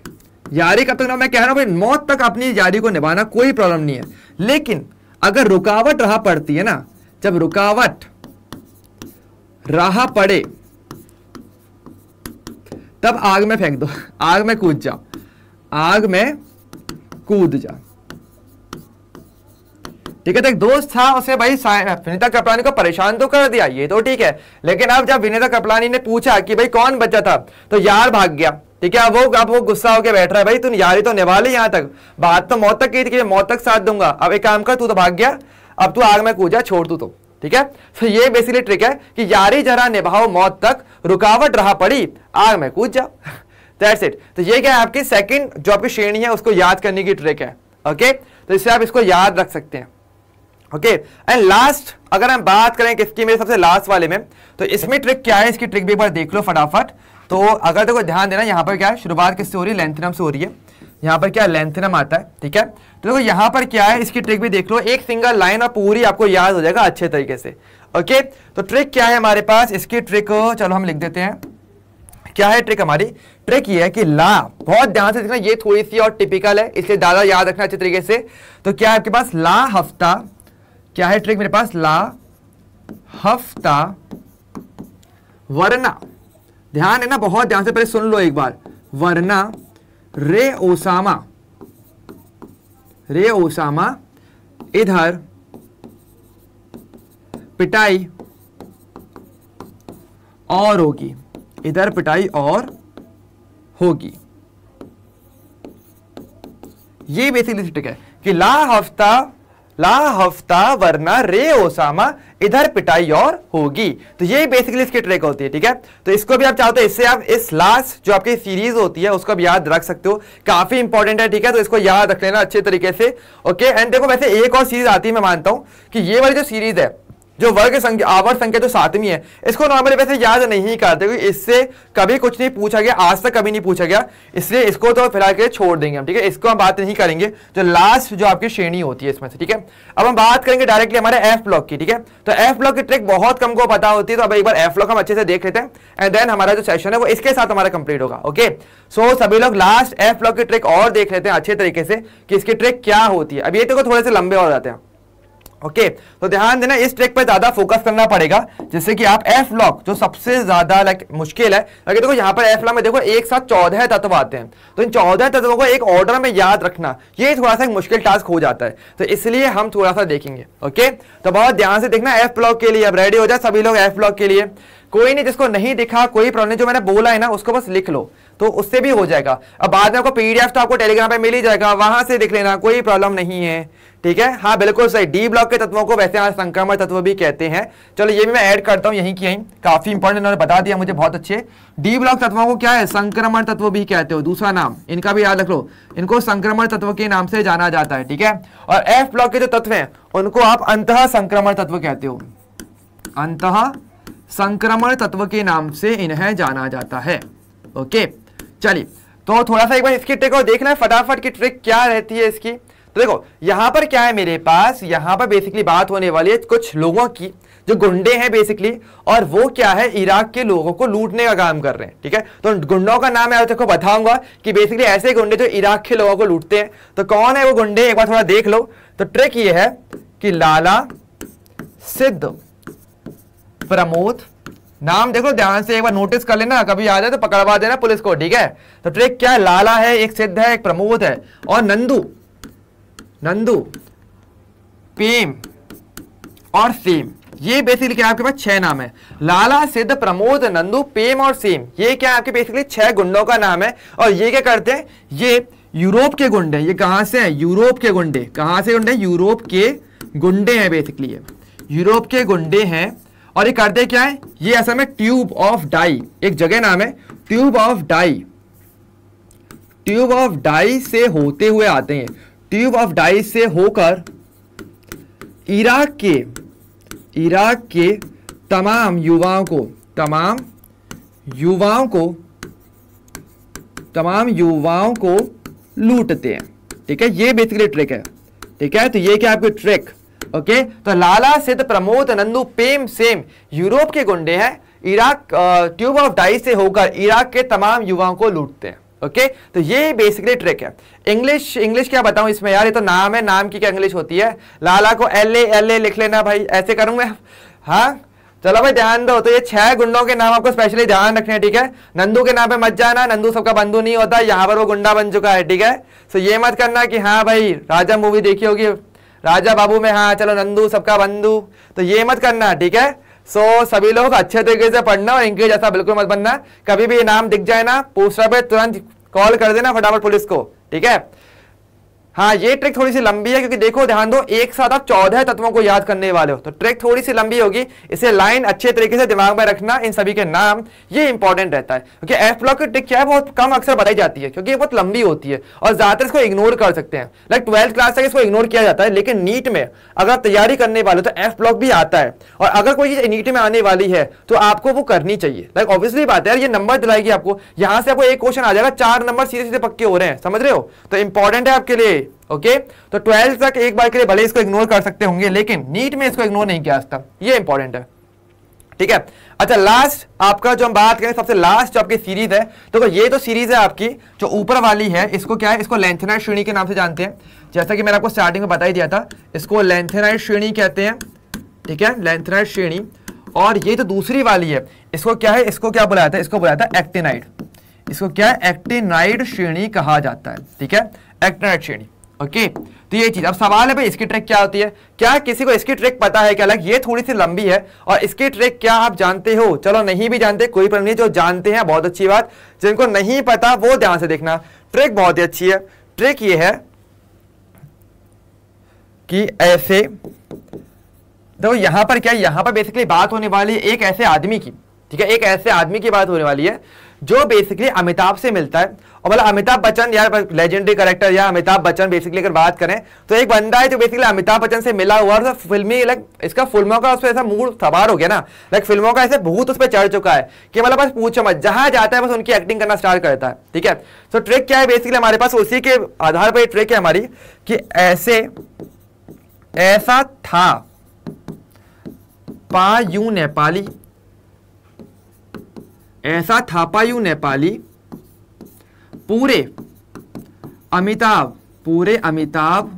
यारी कब तक ना मैं कह रहा हूं भाई मौत तक अपनी यारी को निभाना कोई प्रॉब्लम नहीं है लेकिन अगर रुकावट रहा पड़ती है ना जब रुकावट रहा पड़े तब आग में फेंक दो आग में कूद जाओ आग में कूद जाओ ठीक है तो एक दोस्त था उसे भाई विनीता कपलानी को परेशान तो कर दिया ये तो ठीक है लेकिन अब जब विनीता कपलानी ने पूछा कि भाई कौन बच्चा था तो यार भाग गया ठीक है अब वो अब वो गुस्सा होकर बैठ रहा है भाई तू यारी तो निभा ली यहाँ तक बात तो मौत तक की थी कि मौत तक साथ दूंगा अब एक काम कर तू तो भाग गया अब तू आग में कूदा छोड़ तू तो ठीक है तो ये बेसिकली ट्रिक है कि यारी जरा निभाओ मौत तक रुकावट रहा पड़ी आग में कूद जा दैट्स *laughs* इट तो ये क्या है आपकी सेकंड जो आपकी श्रेणी है उसको याद करने की ट्रिक है ओके तो इससे आप इसको याद रख सकते हैं ओके एंड लास्ट अगर हम बात करें किसकी मेरे सबसे लास्ट वाले में तो इसमें ट्रिक क्या है इसकी ट्रिक भी एक बार देख लो फटाफट तो अगर देखो ध्यान देना यहाँ पर क्या है शुरुआत किससे हो रही है लेंथनम से हो रही है यहाँ पर क्या लेंथनम आता है ठीक है तो देखो यहाँ पर क्या है इसकी ट्रिक भी देख लो एक सिंगल लाइन और पूरी आपको याद हो जाएगा अच्छे तरीके से ओके तो ट्रिक क्या है हमारे पास इसकी ट्रिक चलो हम लिख देते हैं क्या है ट्रिक हमारी ट्रिक ये है कि ला बहुत ध्यान से देखना ये थोड़ी सी और टिपिकल है इसलिए ज़्यादा याद रखना अच्छे तरीके से तो क्या है आपके पास ला हफ्ता क्या है ट्रिक मेरे पास ला हफ्ता वरना ध्यान है ना बहुत ध्यान से पहले सुन लो एक बार वरना रे ओसामा रे ओसामा इधर पिटाई और होगी इधर पिटाई और होगी ये बेसिकली ट्रिक है कि ला हफ्ता ला हफ्ता वरना रे ओसामा इधर पिटाई और होगी तो यही बेसिकली इसकी ट्रिक होती है ठीक है तो इसको भी आप चाहते हो इससे आप इस लास्ट जो आपकी सीरीज होती है उसको आप याद रख सकते हो काफी इंपॉर्टेंट है ठीक है तो इसको याद रख लेना अच्छे तरीके से ओके एंड देखो वैसे एक और सीरीज आती है मैं मानता हूं कि ये वाली जो सीरीज है जो वर्ग संख्या आवर्त संख्या जो सातवीं है इसको नॉर्मली वैसे याद नहीं करते क्योंकि इससे कभी कुछ नहीं पूछा गया आज तक कभी नहीं पूछा गया इसलिए इसको तो फिलहाल के छोड़ देंगे हम ठीक है इसको हम बात नहीं करेंगे जो लास्ट जो आपकी श्रेणी होती है इसमें से ठीक है अब हम बात करेंगे डायरेक्टली हमारे एफ ब्लॉक की ठीक है तो एफ ब्लॉक की ट्रिक बहुत कम को पता होती है तो अब एक बार एफ ब्लॉक हम अच्छे से देख लेते हैं एंड देन हमारा जो सेशन है वो इसके साथ हमारा कंप्लीट होगा ओके सो सभी लोग लास्ट एफ ब्लॉक की ट्रिक और देख लेते हैं अच्छे तरीके से कि इसकी ट्रिक क्या होती है अब ये तो थोड़े से लंबे हो जाते हैं ओके तो ध्यान देना इस ट्रैक पर ज्यादा फोकस करना पड़ेगा जैसे कि आप एफ लॉक जो सबसे ज्यादा लाइक मुश्किल है अगर देखो यहाँ पर एफ लॉक में देखो एक साथ चौदह तत्व आते हैं तो इन चौदह तत्वों को एक ऑर्डर में याद रखना ये थोड़ा सा मुश्किल टास्क हो जाता है तो इसलिए हम थोड़ा सा देखेंगे ओके तो बहुत ध्यान से देखना एफ ब्लॉक के लिए अब रेडी हो जाए सभी लोग एफ ब्लॉक के लिए कोई नहीं जिसको नहीं दिखा कोई प्रॉब्लम जो मैंने बोला है ना उसको बस लिख लो तो उससे भी हो जाएगा अब बाद में आपको पीडीएफ तो आपको टेलीग्राम पे मिल ही जाएगा वहां से देख लेना कोई प्रॉब्लम नहीं है ठीक है हाँ बिल्कुल सही डी ब्लॉक के तत्वों को वैसे यहाँ संक्रमण तत्व भी कहते हैं चलो ये भी मैं ऐड करता हूँ यहीं की यहीं काफी इंपॉर्टेंट इन्होंने बता दिया मुझे बहुत अच्छे डी ब्लॉक तत्वों को क्या है संक्रमण तत्व भी कहते हो दूसरा नाम इनका भी याद रख लो इनको संक्रमण तत्व के नाम से जाना जाता है ठीक है और एफ ब्लॉक के जो तत्व है उनको आप अंत संक्रमण तत्व कहते हो अंत संक्रमण तत्व के नाम से इन्हें जाना जाता है ओके okay. चलिए तो थोड़ा सा एक बार इसकी ट्रिक और देखना है फटाफट की ट्रिक क्या रहती है इसकी तो देखो यहां पर क्या है मेरे पास यहां पर बेसिकली बात होने वाली है कुछ लोगों की जो गुंडे हैं बेसिकली और वो क्या है इराक के लोगों को लूटने का काम कर रहे हैं ठीक है तो गुंडों का नाम मैं देखो बताऊंगा कि बेसिकली ऐसे गुंडे जो इराक के लोगों को लूटते हैं तो कौन है वो गुंडे एक बार थोड़ा देख लो तो ट्रिक ये है कि लाला सिद्ध प्रमोद नाम देखो ध्यान से एक बार नोटिस कर लेना कभी आ जाए तो पकड़वा देना पुलिस को ठीक है तो ट्रिक क्या है लाला है एक सिद्ध है एक प्रमोद है और नंदू नंदू पेम और सेम ये बेसिकली क्या आपके पास छह नाम है लाला सिद्ध प्रमोद नंदू पेम और सेम ये क्या आपके बेसिकली छह गुंडों का नाम है और ये क्या करते हैं ये यूरोप के गुंडे ये कहां से हैं यूरोप के गुंडे कहा से गुंडे यूरोप के गुंडे हैं बेसिकली ये यूरोप के गुंडे हैं और ये करते क्या है ये असल में ट्यूब ऑफ डाई एक जगह नाम है tube of dye tube of dye से होते हुए आते हैं ट्यूब ऑफ डाई से होकर इराक के इराक के तमाम युवाओं को तमाम युवाओं को तमाम युवाओं को लूटते हैं ठीक है ये बेसिकली ट्रिक है ठीक है तो ये क्या आपकी ट्रिक ओके तो लाला सिद्ध प्रमोद नंदू पेम सेम यूरोप के गुंडे हैं इराक ट्यूब ऑफ डाई से होकर इराक के तमाम युवाओं को लूटते हैं ओके तो ये बेसिकली ट्रिक है इंग्लिश इंग्लिश क्या बताऊं इसमें यार ये तो नाम है नाम की क्या इंग्लिश होती है लाला को एल ए एल ए लिख लेना भाई ऐसे करूं मैं हाँ चलो भाई ध्यान दो तो ये छह गुंडों के नाम आपको स्पेशली ध्यान रखने हैं ठीक है नंदू के नाम पे मत जाना नंदू सबका बंधु नहीं होता यहाँ पर वो गुंडा बन चुका है ठीक है सो ये मत करना कि हाँ भाई राजा मूवी देखी होगी राजा बाबू में हाँ चलो नंदू सबका बंधु तो ये मत करना ठीक है सो so, सभी लोग अच्छे तरीके से पढ़ना और इनके जैसा बिल्कुल मत बनना कभी भी ये नाम दिख जाए ना पूछना पे तुरंत कॉल कर देना फटाफट पुलिस को ठीक है हाँ ये ट्रिक थोड़ी सी लंबी है क्योंकि देखो ध्यान दो एक साथ आप चौदह तत्वों को याद करने वाले हो तो ट्रिक थोड़ी सी लंबी होगी इसे लाइन अच्छे तरीके से दिमाग में रखना इन सभी के नाम ये इंपॉर्टेंट रहता है क्योंकि एफ ब्लॉक की ट्रिक क्या है बहुत कम अक्सर बताई जाती है क्योंकि ये बहुत लंबी होती है और ज्यादातर इसको इग्नोर कर सकते हैं लाइक ट्वेल्थ क्लास तक इसको इग्नोर किया जाता है लेकिन नीट में अगर आप तैयारी करने वाले तो एफ ब्लॉक भी आता है और अगर कोई चीज नीट में आने वाली है तो आपको वो करनी चाहिए लाइक ऑब्वियसली बात है ये नंबर दिलाएगी आपको यहाँ से आपको एक क्वेश्चन आ जाएगा चार नंबर सीधे सीधे पक्के हो रहे हैं समझ रहे हो तो इंपॉर्टेंट है आपके लिए ओके तो ट्वेल्थ तक एक बार के लिए भले इसको इग्नोर कर सकते होंगे लेकिन नीट में इसको इग्नोर नहीं किया था ये इंपॉर्टेंट है ठीक है अच्छा लास्ट आपका जो हम बात करें सबसे लास्ट जो आपकी सीरीज है तो ये तो सीरीज है आपकी जो ऊपर वाली है इसको क्या है इसको लेंथेनाइट श्रेणी के नाम से जानते हैं जैसा कि मैंने आपको स्टार्टिंग में बता ही दिया था इसको लेंथेनाइट श्रेणी कहते हैं ठीक है लेंथेनाइट श्रेणी और ये तो दूसरी वाली है इसको क्या है इसको क्या बुलाया था इसको बुलाया था एक्टेनाइड इसको क्या है एक्टेनाइड श्रेणी कहा जाता है ठीक है एक्टेनाइड श्रेणी ओके तो ये चीज अब सवाल है भाई इसकी ट्रिक क्या होती है क्या किसी को इसकी ट्रिक पता है क्या अलग ये थोड़ी सी लंबी है और इसकी ट्रिक क्या आप जानते हो चलो नहीं भी जानते कोई प्रॉब्लम नहीं जो जानते हैं बहुत अच्छी बात जिनको नहीं पता वो ध्यान से देखना ट्रिक बहुत ही अच्छी है ट्रिक ये है कि ऐसे देखो यहां पर क्या यहां पर बेसिकली बात होने वाली है एक ऐसे आदमी की ठीक है एक ऐसे आदमी की बात होने वाली है जो बेसिकली अमिताभ से मिलता है और मतलब अमिताभ बच्चन यार लेजेंडरी करेक्टर या अमिताभ बच्चन बेसिकली अगर बात करें तो एक बंदा है जो बेसिकली अमिताभ बच्चन से मिला हुआ और फिल्मी लाइक इसका फिल्मों का उस पर ऐसा मूड सवार हो गया ना लाइक फिल्मों का ऐसे भूत उस पर चढ़ चुका है कि मतलब बस पूछो मत जहां जाता है बस उनकी एक्टिंग करना स्टार्ट करता है ठीक है तो ट्रिक क्या है बेसिकली हमारे पास उसी के आधार पर ट्रिक है हमारी कि ऐसे ऐसा था पायू नेपाली ऐसा थापायु नेपाली पूरे अमिताभ पूरे अमिताभ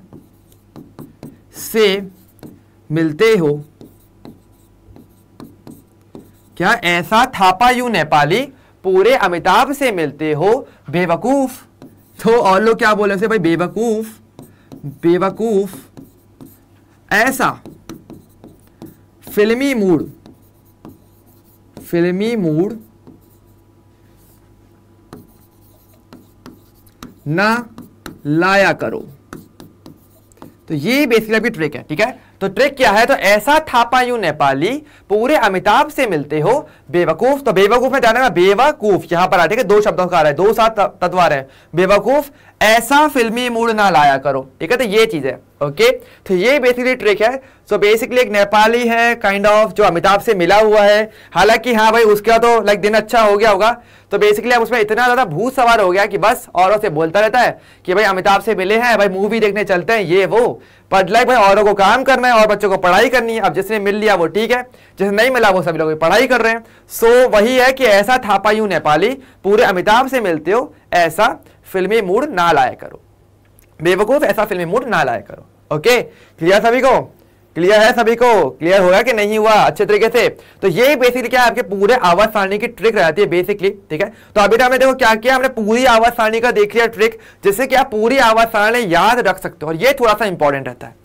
से मिलते हो क्या ऐसा यू नेपाली पूरे अमिताभ से मिलते हो बेवकूफ तो और लोग क्या बोले से भाई बेवकूफ बेवकूफ ऐसा फिल्मी मूड फिल्मी मूड ना लाया करो तो ये बेसिकली आपकी ट्रिक है ठीक है तो ट्रिक क्या है तो ऐसा थापा यू नेपाली पूरे अमिताभ से मिलते हो बेवकूफ तो बेवकूफ में जाने बेवकूफ यहां पर आ ठीक है दो शब्दों का आ रहा है दो सात तत्व आ रहे हैं बेवकूफ ऐसा फिल्मी मूड ना लाया करो ठीक है तो ये चीज है ओके तो ये बेसिकली ट्रिक है सो so बेसिकली एक नेपाली है काइंड kind ऑफ of, जो अमिताभ से मिला हुआ है हालांकि हाँ भाई उसका तो लाइक दिन अच्छा हो गया होगा तो बेसिकली अब उसमें इतना ज़्यादा भूत सवार हो गया कि बस औरों से बोलता रहता है कि भाई अमिताभ से मिले हैं भाई मूवी देखने चलते हैं ये वो बट लाइक भाई औरों को काम करना है और बच्चों को पढ़ाई करनी है अब जिसने मिल लिया वो ठीक है जिसने नहीं मिला वो सभी लोग पढ़ाई कर रहे हैं सो so, वही है कि ऐसा थापा यूँ नेपाली पूरे अमिताभ से मिलते हो ऐसा फिल्मी मूड ना लाया करो बेवकूफ ऐसा फिल्मी मूड ना लाया करो ओके क्लियर सभी को क्लियर है सभी को क्लियर होगा कि नहीं हुआ अच्छे तरीके से तो ये बेसिकली क्या है आपके पूरे आवाज सारणी की ट्रिक रहती है बेसिकली ठीक है तो अभी हमें तो देखो क्या किया हमने पूरी आवाज सारणी का देख लिया ट्रिक जिससे कि आप पूरी आवाज सारणी याद रख सकते हो और ये थोड़ा सा इंपॉर्टेंट रहता है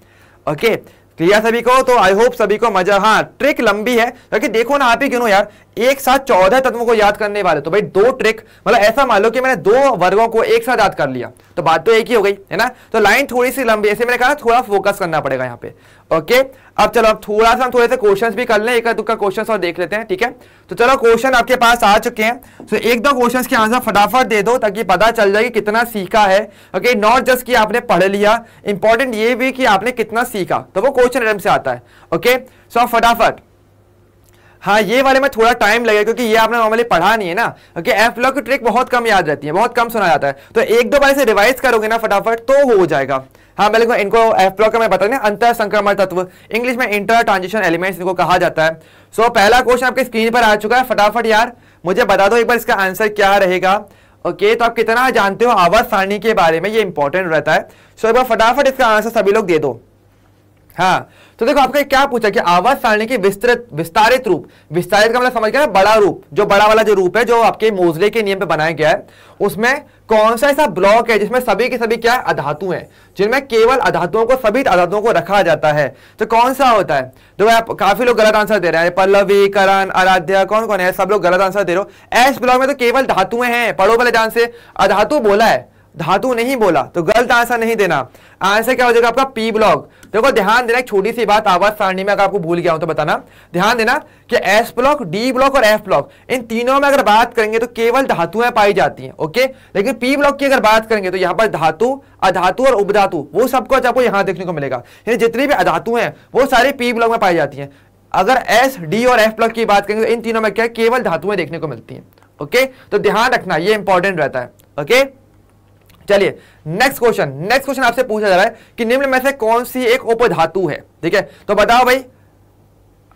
ओके क्लियर सभी को तो आई होप सभी को मजा हाँ ट्रिक लंबी है क्योंकि देखो ना आप ही क्यों यार एक साथ चौदह तत्वों को याद करने वाले तो भाई दो ट्रिक मतलब ऐसा मान लो कि मैंने दो वर्गों को एक साथ याद कर लिया तो बात तो एक ही हो गई है ना तो लाइन थोड़ी सी लंबी ऐसे मैंने कहा थोड़ा फोकस करना पड़ेगा यहाँ पे ओके अब चलो अब थोड़ा सा हम थोड़े से क्वेश्चन भी कर लें एक दुख का क्वेश्चन और देख लेते हैं ठीक है तो चलो क्वेश्चन आपके पास आ चुके हैं तो एक दो क्वेश्चन के आंसर फटाफट दे दो ताकि पता चल जाए कि कितना सीखा है ओके नॉट जस्ट कि आपने पढ़ लिया इंपॉर्टेंट ये भी कि आपने कितना सीखा तो वो क्वेश्चन एडम से आता है ओके सो आप फटाफट हाँ ये वाले में थोड़ा टाइम लगेगा क्योंकि ये आपने नॉर्मली पढ़ा नहीं है ना क्योंकि एफ लॉक की ट्रिक बहुत कम याद रहती है बहुत कम सुना जाता है तो एक दो बार से रिवाइज करोगे ना फटाफट तो हो जाएगा हाँ बिल्कुल इनको एफ ब्लॉक बता दें अंतर संक्रमण तत्व इंग्लिश में इंटर ट्रांजिशन एलिमेंट्स इनको कहा जाता है सो so, पहला क्वेश्चन आपके स्क्रीन पर आ चुका है फटाफट यार मुझे बता दो एक बार इसका आंसर क्या रहेगा ओके okay, तो आप कितना जानते हो आवाज सारणी के बारे में ये इंपॉर्टेंट रहता है सो so, एक बार फटाफट इसका आंसर सभी लोग दे दो हाँ तो देखो आपका क्या पूछा कि आवाज सारणी के विस्तृत विस्तारित रूप विस्तारित का मतलब समझ गया बड़ा रूप जो बड़ा वाला जो रूप है जो आपके मोजले के नियम पे बनाया गया है उसमें कौन सा ऐसा ब्लॉक है जिसमें सभी के सभी क्या अधातु हैं जिनमें केवल अधातुओं को सभी अधातुओं को रखा जाता है तो कौन सा होता है तो आप काफी लोग गलत आंसर दे रहे हैं पल्लवी करण आराध्या कौन कौन है सब लोग गलत आंसर दे रहे हो एस ब्लॉक में तो केवल धातुएं हैं पढ़ो पहले ध्यान से अधातु बोला है धातु नहीं बोला तो गलत आंसर नहीं देना आंसर क्या हो जाएगा आपका पी ब्लॉक देखो ध्यान देना एक छोटी सी बात आवाज सारणी में अगर आपको भूल गया हूं तो बताना ध्यान देना कि एस ब्लॉक डी ब्लॉक और एफ ब्लॉक इन तीनों में अगर बात करेंगे तो केवल धातुएं पाई जाती हैं ओके लेकिन पी ब्लॉक की अगर बात करेंगे तो यहां पर धातु अधातु और उपधातु वो सबको आपको यहां देखने को मिलेगा जितनी भी अधातु हैं वो सारे पी ब्लॉक में पाई जाती है अगर एस डी और एफ ब्लॉक की बात करेंगे तो इन तीनों में क्या केवल धातुएं देखने को मिलती है ओके तो ध्यान रखना यह इंपॉर्टेंट रहता है ओके okay? चलिए नेक्स्ट क्वेश्चन नेक्स्ट क्वेश्चन आपसे पूछा जा रहा है कि निम्न में से कौन सी एक उपधातु है ठीक है तो बताओ भाई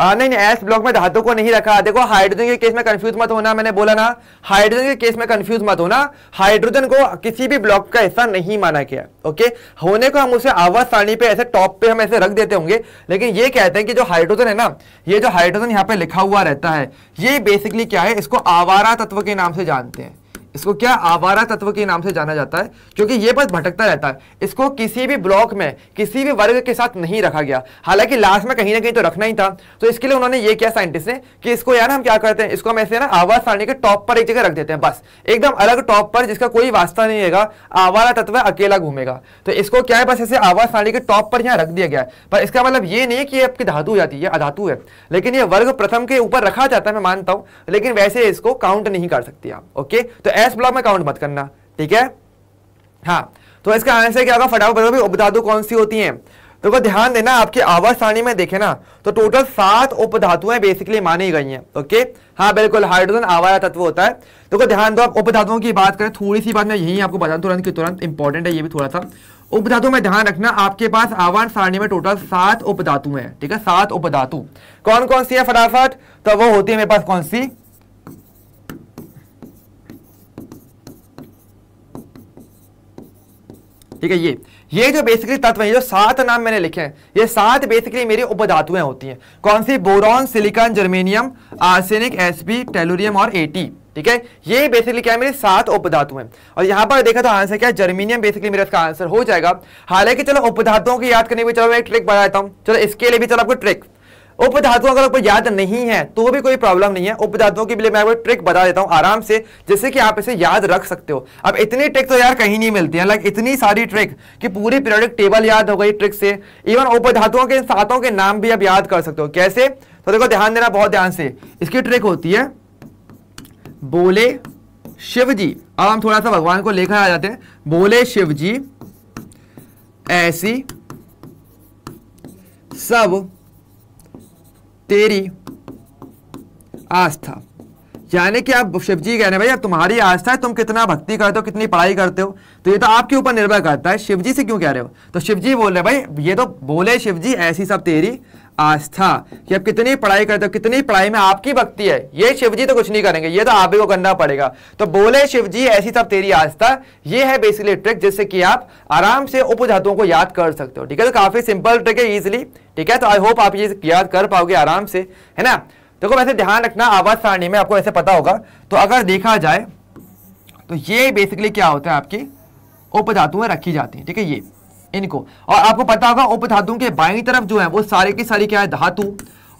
आ, नहीं नहीं एस ब्लॉक में धातु को नहीं रखा देखो हाइड्रोजन के केस में कंफ्यूज मत होना मैंने बोला ना हाइड्रोजन के केस में कंफ्यूज मत होना हाइड्रोजन को किसी भी ब्लॉक का हिस्सा नहीं माना गया ओके होने को हम उसे आवाज सारणी पे ऐसे टॉप पे हम ऐसे रख देते होंगे लेकिन ये कहते हैं कि जो हाइड्रोजन है ना ये जो हाइड्रोजन यहाँ पे लिखा हुआ रहता है ये बेसिकली क्या है इसको आवारा तत्व के नाम से जानते हैं इसको क्या आवारा तत्व के नाम से जाना जाता है क्योंकि ये बस भटकता रहता है इसको किसी भी ब्लॉक में किसी भी वर्ग के साथ नहीं रखा गया हालांकि लास्ट में कहीं ना कहीं तो रखना ही था तो इसके लिए उन्होंने ये किया साइंटिस्ट ने कि इसको यार हम क्या करते हैं इसको हम ऐसे ना आवाज सारणी के टॉप पर एक जगह रख देते हैं बस एकदम अलग टॉप पर जिसका कोई वास्ता नहीं रहेगा आवारा तत्व अकेला घूमेगा तो इसको क्या है बस ऐसे आवाज सारणी के टॉप पर यहाँ रख दिया गया पर इसका मतलब ये नहीं है कि आपकी धातु हो जाती है अधातु है लेकिन ये वर्ग प्रथम के ऊपर रखा जाता है मैं मानता हूँ लेकिन वैसे इसको काउंट नहीं कर सकती आप ओके तो डैश ब्लॉक में काउंट मत करना ठीक है हाँ तो इसका आंसर क्या होगा फटाफट बताओ उपधातु कौन सी होती है तो देखो तो ध्यान देना आपके आवास सारणी में देखे ना तो टोटल सात उपधातुएं बेसिकली मानी गई हैं ओके हाँ बिल्कुल हाइड्रोजन आवारा तत्व होता है देखो तो ध्यान दो आप उपधातुओं की बात करें थोड़ी सी बात मैं यही आपको बता तुरंत की तुरंत इंपॉर्टेंट है ये भी थोड़ा सा उपधातु में ध्यान रखना आपके पास आवास सारणी में टोटल सात उपधातु है ठीक है सात उपधातु कौन कौन सी है फटाफट तो वो होती है मेरे पास कौन सी ठीक है ये ये जो बेसिकली तत्व है जो सात नाम मैंने लिखे हैं ये सात बेसिकली मेरी उपधातुएं होती हैं कौन सी boron silicon germanium arsenic SB tellurium और एटी ठीक है ये बेसिकली तो क्या है मेरे सात उपधातु हैं और यहां पर देखा तो आंसर क्या जर्मेनियम बेसिकली मेरा इसका आंसर हो जाएगा हालांकि चलो उपधातुओं की याद करने के चलो मैं एक ट्रिक बताता हूँ चलो इसके लिए भी चलो आपको ट्रिक उपधातुओं अगर आपको याद नहीं है तो भी कोई प्रॉब्लम नहीं है उपधातुओं के लिए मैं आपको ट्रिक बता देता हूँ आराम से जैसे कि आप इसे याद रख सकते हो अब इतनी ट्रिक तो यार कहीं नहीं मिलती है लाइक इतनी सारी ट्रिक कि पूरी पीरियडिक टेबल याद हो गई ट्रिक से इवन उपधातुओं के सातों के नाम भी आप याद कर सकते हो कैसे तो देखो ध्यान देना बहुत ध्यान से इसकी ट्रिक होती है बोले शिव जी अब हम थोड़ा सा भगवान को लेकर आ जाते हैं बोले शिव जी ऐसी सब तेरी आस्था यानी कि आप शिव जी कह रहे भैया तुम्हारी आस्था है तुम कितना भक्ति करते हो कितनी पढ़ाई करते हो तो ये तो आपके ऊपर निर्भर करता है शिव जी से क्यों कह रहे हो तो शिव जी बोल रहे भाई ये तो बोले शिव जी ऐसी सब तेरी आस्था कि आप कितनी पढ़ाई करते हो कितनी पढ़ाई में आपकी भक्ति है ये शिवजी तो कुछ नहीं करेंगे ये तो आप ही को करना पड़ेगा तो बोले शिवजी ऐसी सब तेरी आस्था ये है बेसिकली ट्रिक जिससे कि आप आराम से उपधातुओं को याद कर सकते हो ठीक है तो काफी सिंपल ट्रिक है ईजिली ठीक है तो आई होप आप ये याद कर पाओगे आराम से है ना देखो तो वैसे ध्यान रखना आवाज सारणी में आपको ऐसे पता होगा तो अगर देखा जाए तो ये बेसिकली क्या होता है आपकी उपधातुएं रखी जाती हैं ठीक है ये इनको और आपको पता होगा उपधातु के बाई तरफ जो है वो सारे की सारी क्या है धातु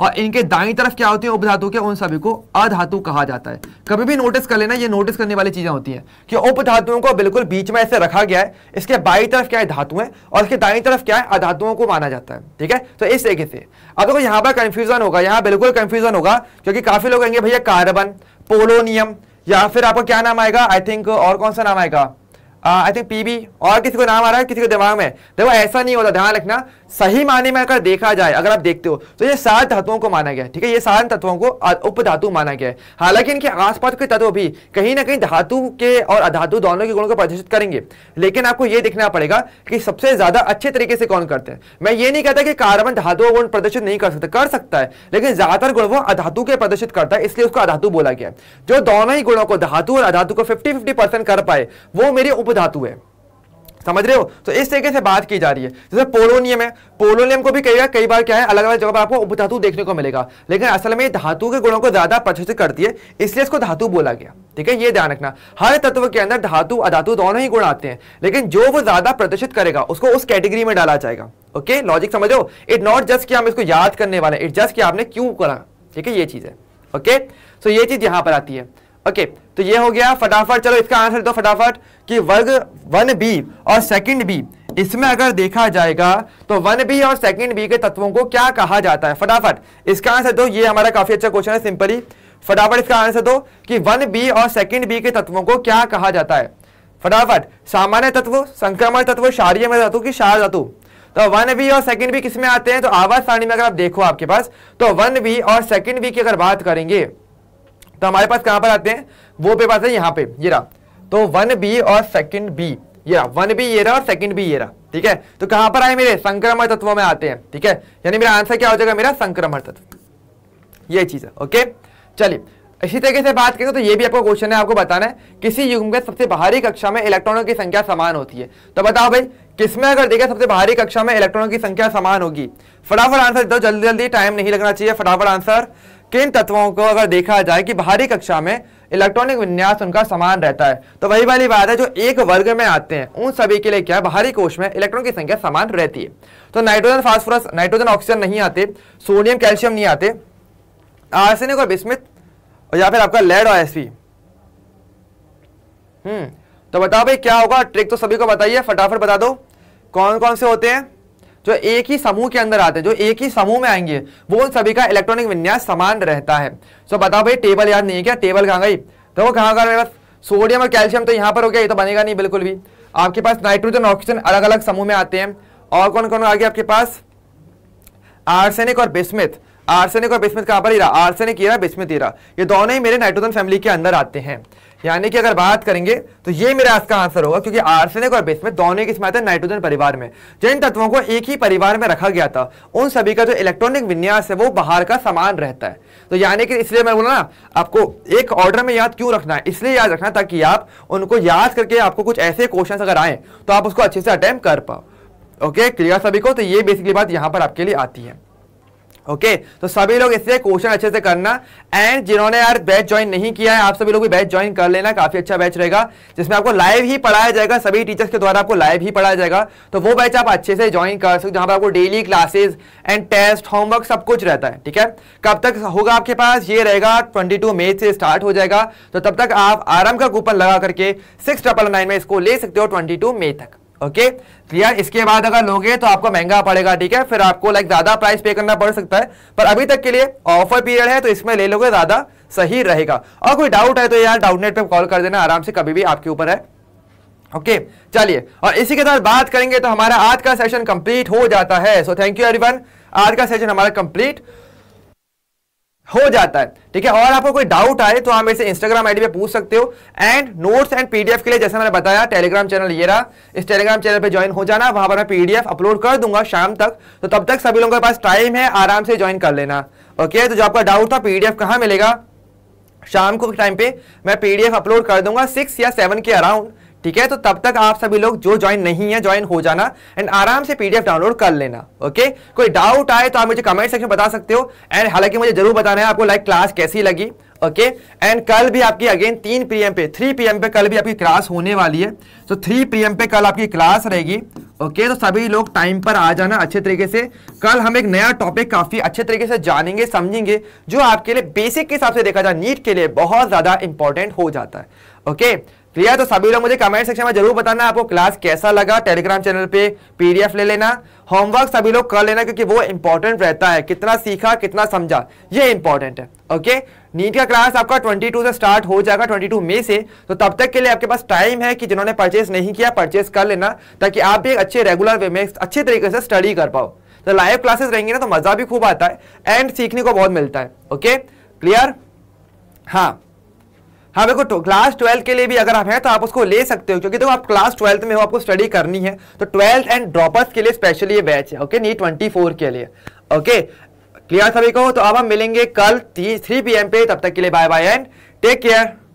और इनके दाई तरफ क्या होती है उपधातु के उन सभी को अधातु कहा जाता है कभी भी नोटिस कर लेना ये नोटिस करने वाली चीजें होती हैं कि उपधातुओं को बिल्कुल बीच में ऐसे रखा गया है इसके बाई तरफ क्या है धातु है और इसके दाई तरफ क्या है अधातुओं को माना जाता है ठीक है तो इस तरीके से अब देखो यहां पर कंफ्यूजन होगा यहां बिल्कुल कंफ्यूजन होगा क्योंकि काफी लोग कहेंगे भैया कार्बन पोलोनियम या फिर आपका क्या नाम आएगा आई थिंक और कौन सा नाम आएगा आई थिंक पीबी और किसी को नाम आ रहा है किसी को दिमाग में देखो ऐसा नहीं होता ध्यान रखना सही माने में अगर देखा जाए अगर आप देखते हो तो ये सात धातुओं को माना गया ठीक है ये सात तत्वों को उप धातु माना गया है हालांकि इनके आसपास के तत्व भी कहीं ना कहीं धातु के और अधातु दोनों के गुणों को प्रदर्शित करेंगे लेकिन आपको ये देखना पड़ेगा कि सबसे ज्यादा अच्छे तरीके से कौन करते हैं मैं ये नहीं कहता कि कार्बन धातु गुण प्रदर्शित नहीं कर सकता कर सकता है लेकिन ज्यादातर गुण वो अधातु के प्रदर्शित करता है इसलिए उसको अधातु बोला गया जो दोनों ही गुणों को धातु और अधातु को फिफ्टी फिफ्टी कर पाए वो मेरी उप धातु है समझ रहे हो तो इस तरीके से बात की जा रही है जैसे पोलोनियम है पोलोनियम को भी कई कई बार क्या है अलग अलग जगह पर आपको उपधातु देखने को मिलेगा लेकिन असल में धातु के गुणों को ज्यादा प्रदर्शित करती है इसलिए इसको धातु बोला गया ठीक है ये ध्यान रखना हर तत्व के अंदर धातु अधातु दोनों ही गुण आते हैं लेकिन जो वो ज्यादा प्रदर्शित करेगा उसको उस कैटेगरी में डाला जाएगा ओके लॉजिक समझो इट नॉट जस्ट कि हम इसको याद करने वाले इट जस्ट कि आपने क्यों करा ठीक है ये चीज है ओके सो तो ये चीज यहां पर आती है ओके तो ये हो गया फटाफट चलो इसका आंसर दो फटाफट कि वर्ग वन बी और सेकंड बी इसमें अगर देखा जाएगा तो वन बी और सेकंड बी के तत्वों को क्या कहा जाता है फटाफट इसका आंसर दो ये हमारा काफी अच्छा क्वेश्चन है सिंपली फटाफट इसका आंसर दो कि वन बी और सेकंड बी के तत्वों को क्या कहा जाता है फटाफट सामान्य तत्व संक्रमण तत्व शारीय में धातु की शार धातु तो वन बी और सेकंड बी किसमें आते हैं तो आवास सारणी में अगर आप देखो आपके पास तो वन बी और सेकंड बी की अगर बात करेंगे तो हमारे पास कहां पर आते हैं वो पास है यहां पे ये रहा तो वन बी और सेकंड बी ये रहा वन बी ये रहा और सेकंड बी ये रहा ठीक है तो कहां पर आए मेरे संक्रमण तत्वों में आते हैं ठीक है यानी मेरा आंसर क्या हो जाएगा मेरा संक्रमण तत्व ये चीज है ओके चलिए इसी तरीके से बात करें तो ये भी आपको क्वेश्चन है आपको बताना है किसी युग में सबसे बाहरी कक्षा में इलेक्ट्रॉनों की संख्या समान होती है तो बताओ भाई किसमें अगर देखा सबसे बाहरी कक्षा में इलेक्ट्रॉनों की संख्या समान होगी फटाफट आंसर दो जल्दी जल्दी टाइम नहीं लगना चाहिए फटाफट आंसर किन तत्वों को अगर देखा जाए कि बाहरी कक्षा में इलेक्ट्रॉनिक विन्यास उनका समान रहता है तो वही वाली बात है जो एक वर्ग में आते हैं उन सभी के लिए क्या बाहरी कोष में इलेक्ट्रॉन की संख्या समान रहती है तो नाइट्रोजन फास्फोरस नाइट्रोजन ऑक्सीजन नहीं आते सोडियम कैल्शियम नहीं आते आर्सेनिक और बिस्मित या फिर आपका लेड और एसपी हम्म तो बताओ भाई क्या होगा ट्रिक तो सभी को बताइए फटाफट बता दो कौन कौन से होते हैं जो एक ही समूह के अंदर आते हैं जो एक ही समूह में आएंगे वो उन सभी का इलेक्ट्रॉनिक विन्यास समान रहता है सो बताओ भाई टेबल याद नहीं है क्या टेबल कहाँ गई वो कहाँ कर सोडियम और कैल्शियम तो यहाँ पर हो गया ये तो बनेगा नहीं बिल्कुल भी आपके पास नाइट्रोजन ऑक्सीजन अलग अलग समूह में आते हैं और कौन कौन आ गया आपके पास आर्सेनिक और बिस्मित आर्सेनिक और बिस्मित कहाँ पर रहा आर्सेनिक बिस्मित ही रहा ये दोनों ही मेरे नाइट्रोजन फैमिली के अंदर आते हैं यानी कि अगर बात करेंगे तो ये मेरा इसका आंसर होगा क्योंकि आर्सेनिक और बेस में दोनों किस में है नाइट्रोजन परिवार में जिन तत्वों को एक ही परिवार में रखा गया था उन सभी का जो इलेक्ट्रॉनिक विन्यास है वो बाहर का समान रहता है तो यानी कि इसलिए मैं बोला ना आपको एक ऑर्डर में याद क्यों रखना है इसलिए याद रखना ताकि आप उनको याद करके आपको कुछ ऐसे क्वेश्चन अगर आए तो आप उसको अच्छे से अटैम्प कर पाओ ओके क्लियर सभी को तो ये बेसिकली बात यहाँ पर आपके लिए आती है ओके okay, तो सभी लोग इससे क्वेश्चन अच्छे से करना एंड जिन्होंने यार बैच ज्वाइन नहीं किया है आप सभी लोग भी बैच ज्वाइन कर लेना काफी अच्छा बैच रहेगा जिसमें आपको लाइव ही पढ़ाया जाएगा सभी टीचर्स के द्वारा आपको लाइव ही पढ़ाया जाएगा तो वो बैच आप अच्छे से ज्वाइन कर सकते हो जहाँ पर आपको daily classes and test homework सब कुछ रहता है ठीक है कब तक होगा आपके पास ये रहेगा ट्वेंटी मई से स्टार्ट हो जाएगा तो तब तक आप आराम का कूपन लगा करके सिक्स में इसको ले सकते हो ट्वेंटी मई तक ओके क्लियर तो इसके बाद अगर लोगे तो आपको महंगा पड़ेगा ठीक है फिर आपको लाइक ज्यादा प्राइस पे करना पड़ सकता है पर अभी तक के लिए ऑफर पीरियड है तो इसमें ले लोगे ज्यादा सही रहेगा और कोई डाउट है तो यार डाउटनेट पे कॉल कर देना आराम से कभी भी आपके ऊपर है ओके okay, चलिए और इसी के साथ बात करेंगे तो हमारा आज का सेशन कंप्लीट हो जाता है सो थैंक यू एवरीवन आज का सेशन हमारा कंप्लीट हो जाता है ठीक है और आपको कोई डाउट आए तो आप मेरे से इंस्टाग्राम आईडी पे पूछ सकते हो एंड नोट्स एंड पीडीएफ के लिए जैसा मैंने बताया टेलीग्राम चैनल ये रहा इस टेलीग्राम चैनल पे ज्वाइन हो जाना वहां पर मैं पीडीएफ अपलोड कर दूंगा शाम तक तो तब तक सभी लोगों के पास टाइम है आराम से ज्वाइन कर लेना ओके तो जो आपका डाउट था पीडीएफ कहाँ मिलेगा शाम को टाइम पे मैं पीडीएफ अपलोड कर दूंगा सिक्स या सेवन के अराउंड ठीक है तो तब तक आप सभी लोग जो ज्वाइन नहीं है ज्वाइन हो जाना एंड आराम से पीडीएफ डाउनलोड कर लेना ओके कोई डाउट आए तो आप मुझे कमेंट सेक्शन में बता सकते हो एंड हालांकि मुझे जरूर बताना है आपको लाइक क्लास कैसी लगी ओके एंड कल भी आपकी अगेन तीन पी पे थ्री पी पे कल भी आपकी क्लास होने वाली है तो थ्री पीएम पे कल आपकी क्लास रहेगी ओके okay, तो सभी लोग टाइम पर आ जाना अच्छे तरीके से कल हम एक नया टॉपिक काफ़ी अच्छे तरीके से जानेंगे समझेंगे जो आपके लिए बेसिक के हिसाब से देखा जाए नीट के लिए बहुत ज़्यादा इंपॉर्टेंट हो जाता है ओके okay, क्लियर तो सभी लोग मुझे कमेंट सेक्शन में जरूर बताना आपको क्लास कैसा लगा टेलीग्राम चैनल पे पीडीएफ ले लेना होमवर्क सभी लोग कर लेना क्योंकि वो इंपॉर्टेंट रहता है कितना सीखा कितना समझा ये इंपॉर्टेंट है ओके नीट का क्लास आपका 22 से स्टार्ट हो जाएगा 22 मई से तो तब तक के लिए आपके पास टाइम है कि जिन्होंने परचेज नहीं किया परचेज कर लेना ताकि आप भी एक अच्छे रेगुलर वे में अच्छे तरीके से स्टडी कर पाओ तो लाइव क्लासेस रहेंगे ना तो मजा भी खूब आता है एंड सीखने को बहुत मिलता है ओके क्लियर हाँ हाँ देखो तो, क्लास ट्वेल्थ के लिए भी अगर आप हैं तो आप उसको ले सकते हो क्योंकि देखो तो आप क्लास ट्वेल्थ में हो आपको स्टडी करनी है तो ट्वेल्थ एंड ड्रॉपर्स के लिए स्पेशली ये बैच है ओके नी ट्वेंटी फोर के लिए ओके क्लियर सभी को तो अब हम मिलेंगे कल थ्री पी एम पे तब तक के लिए bye bye and take care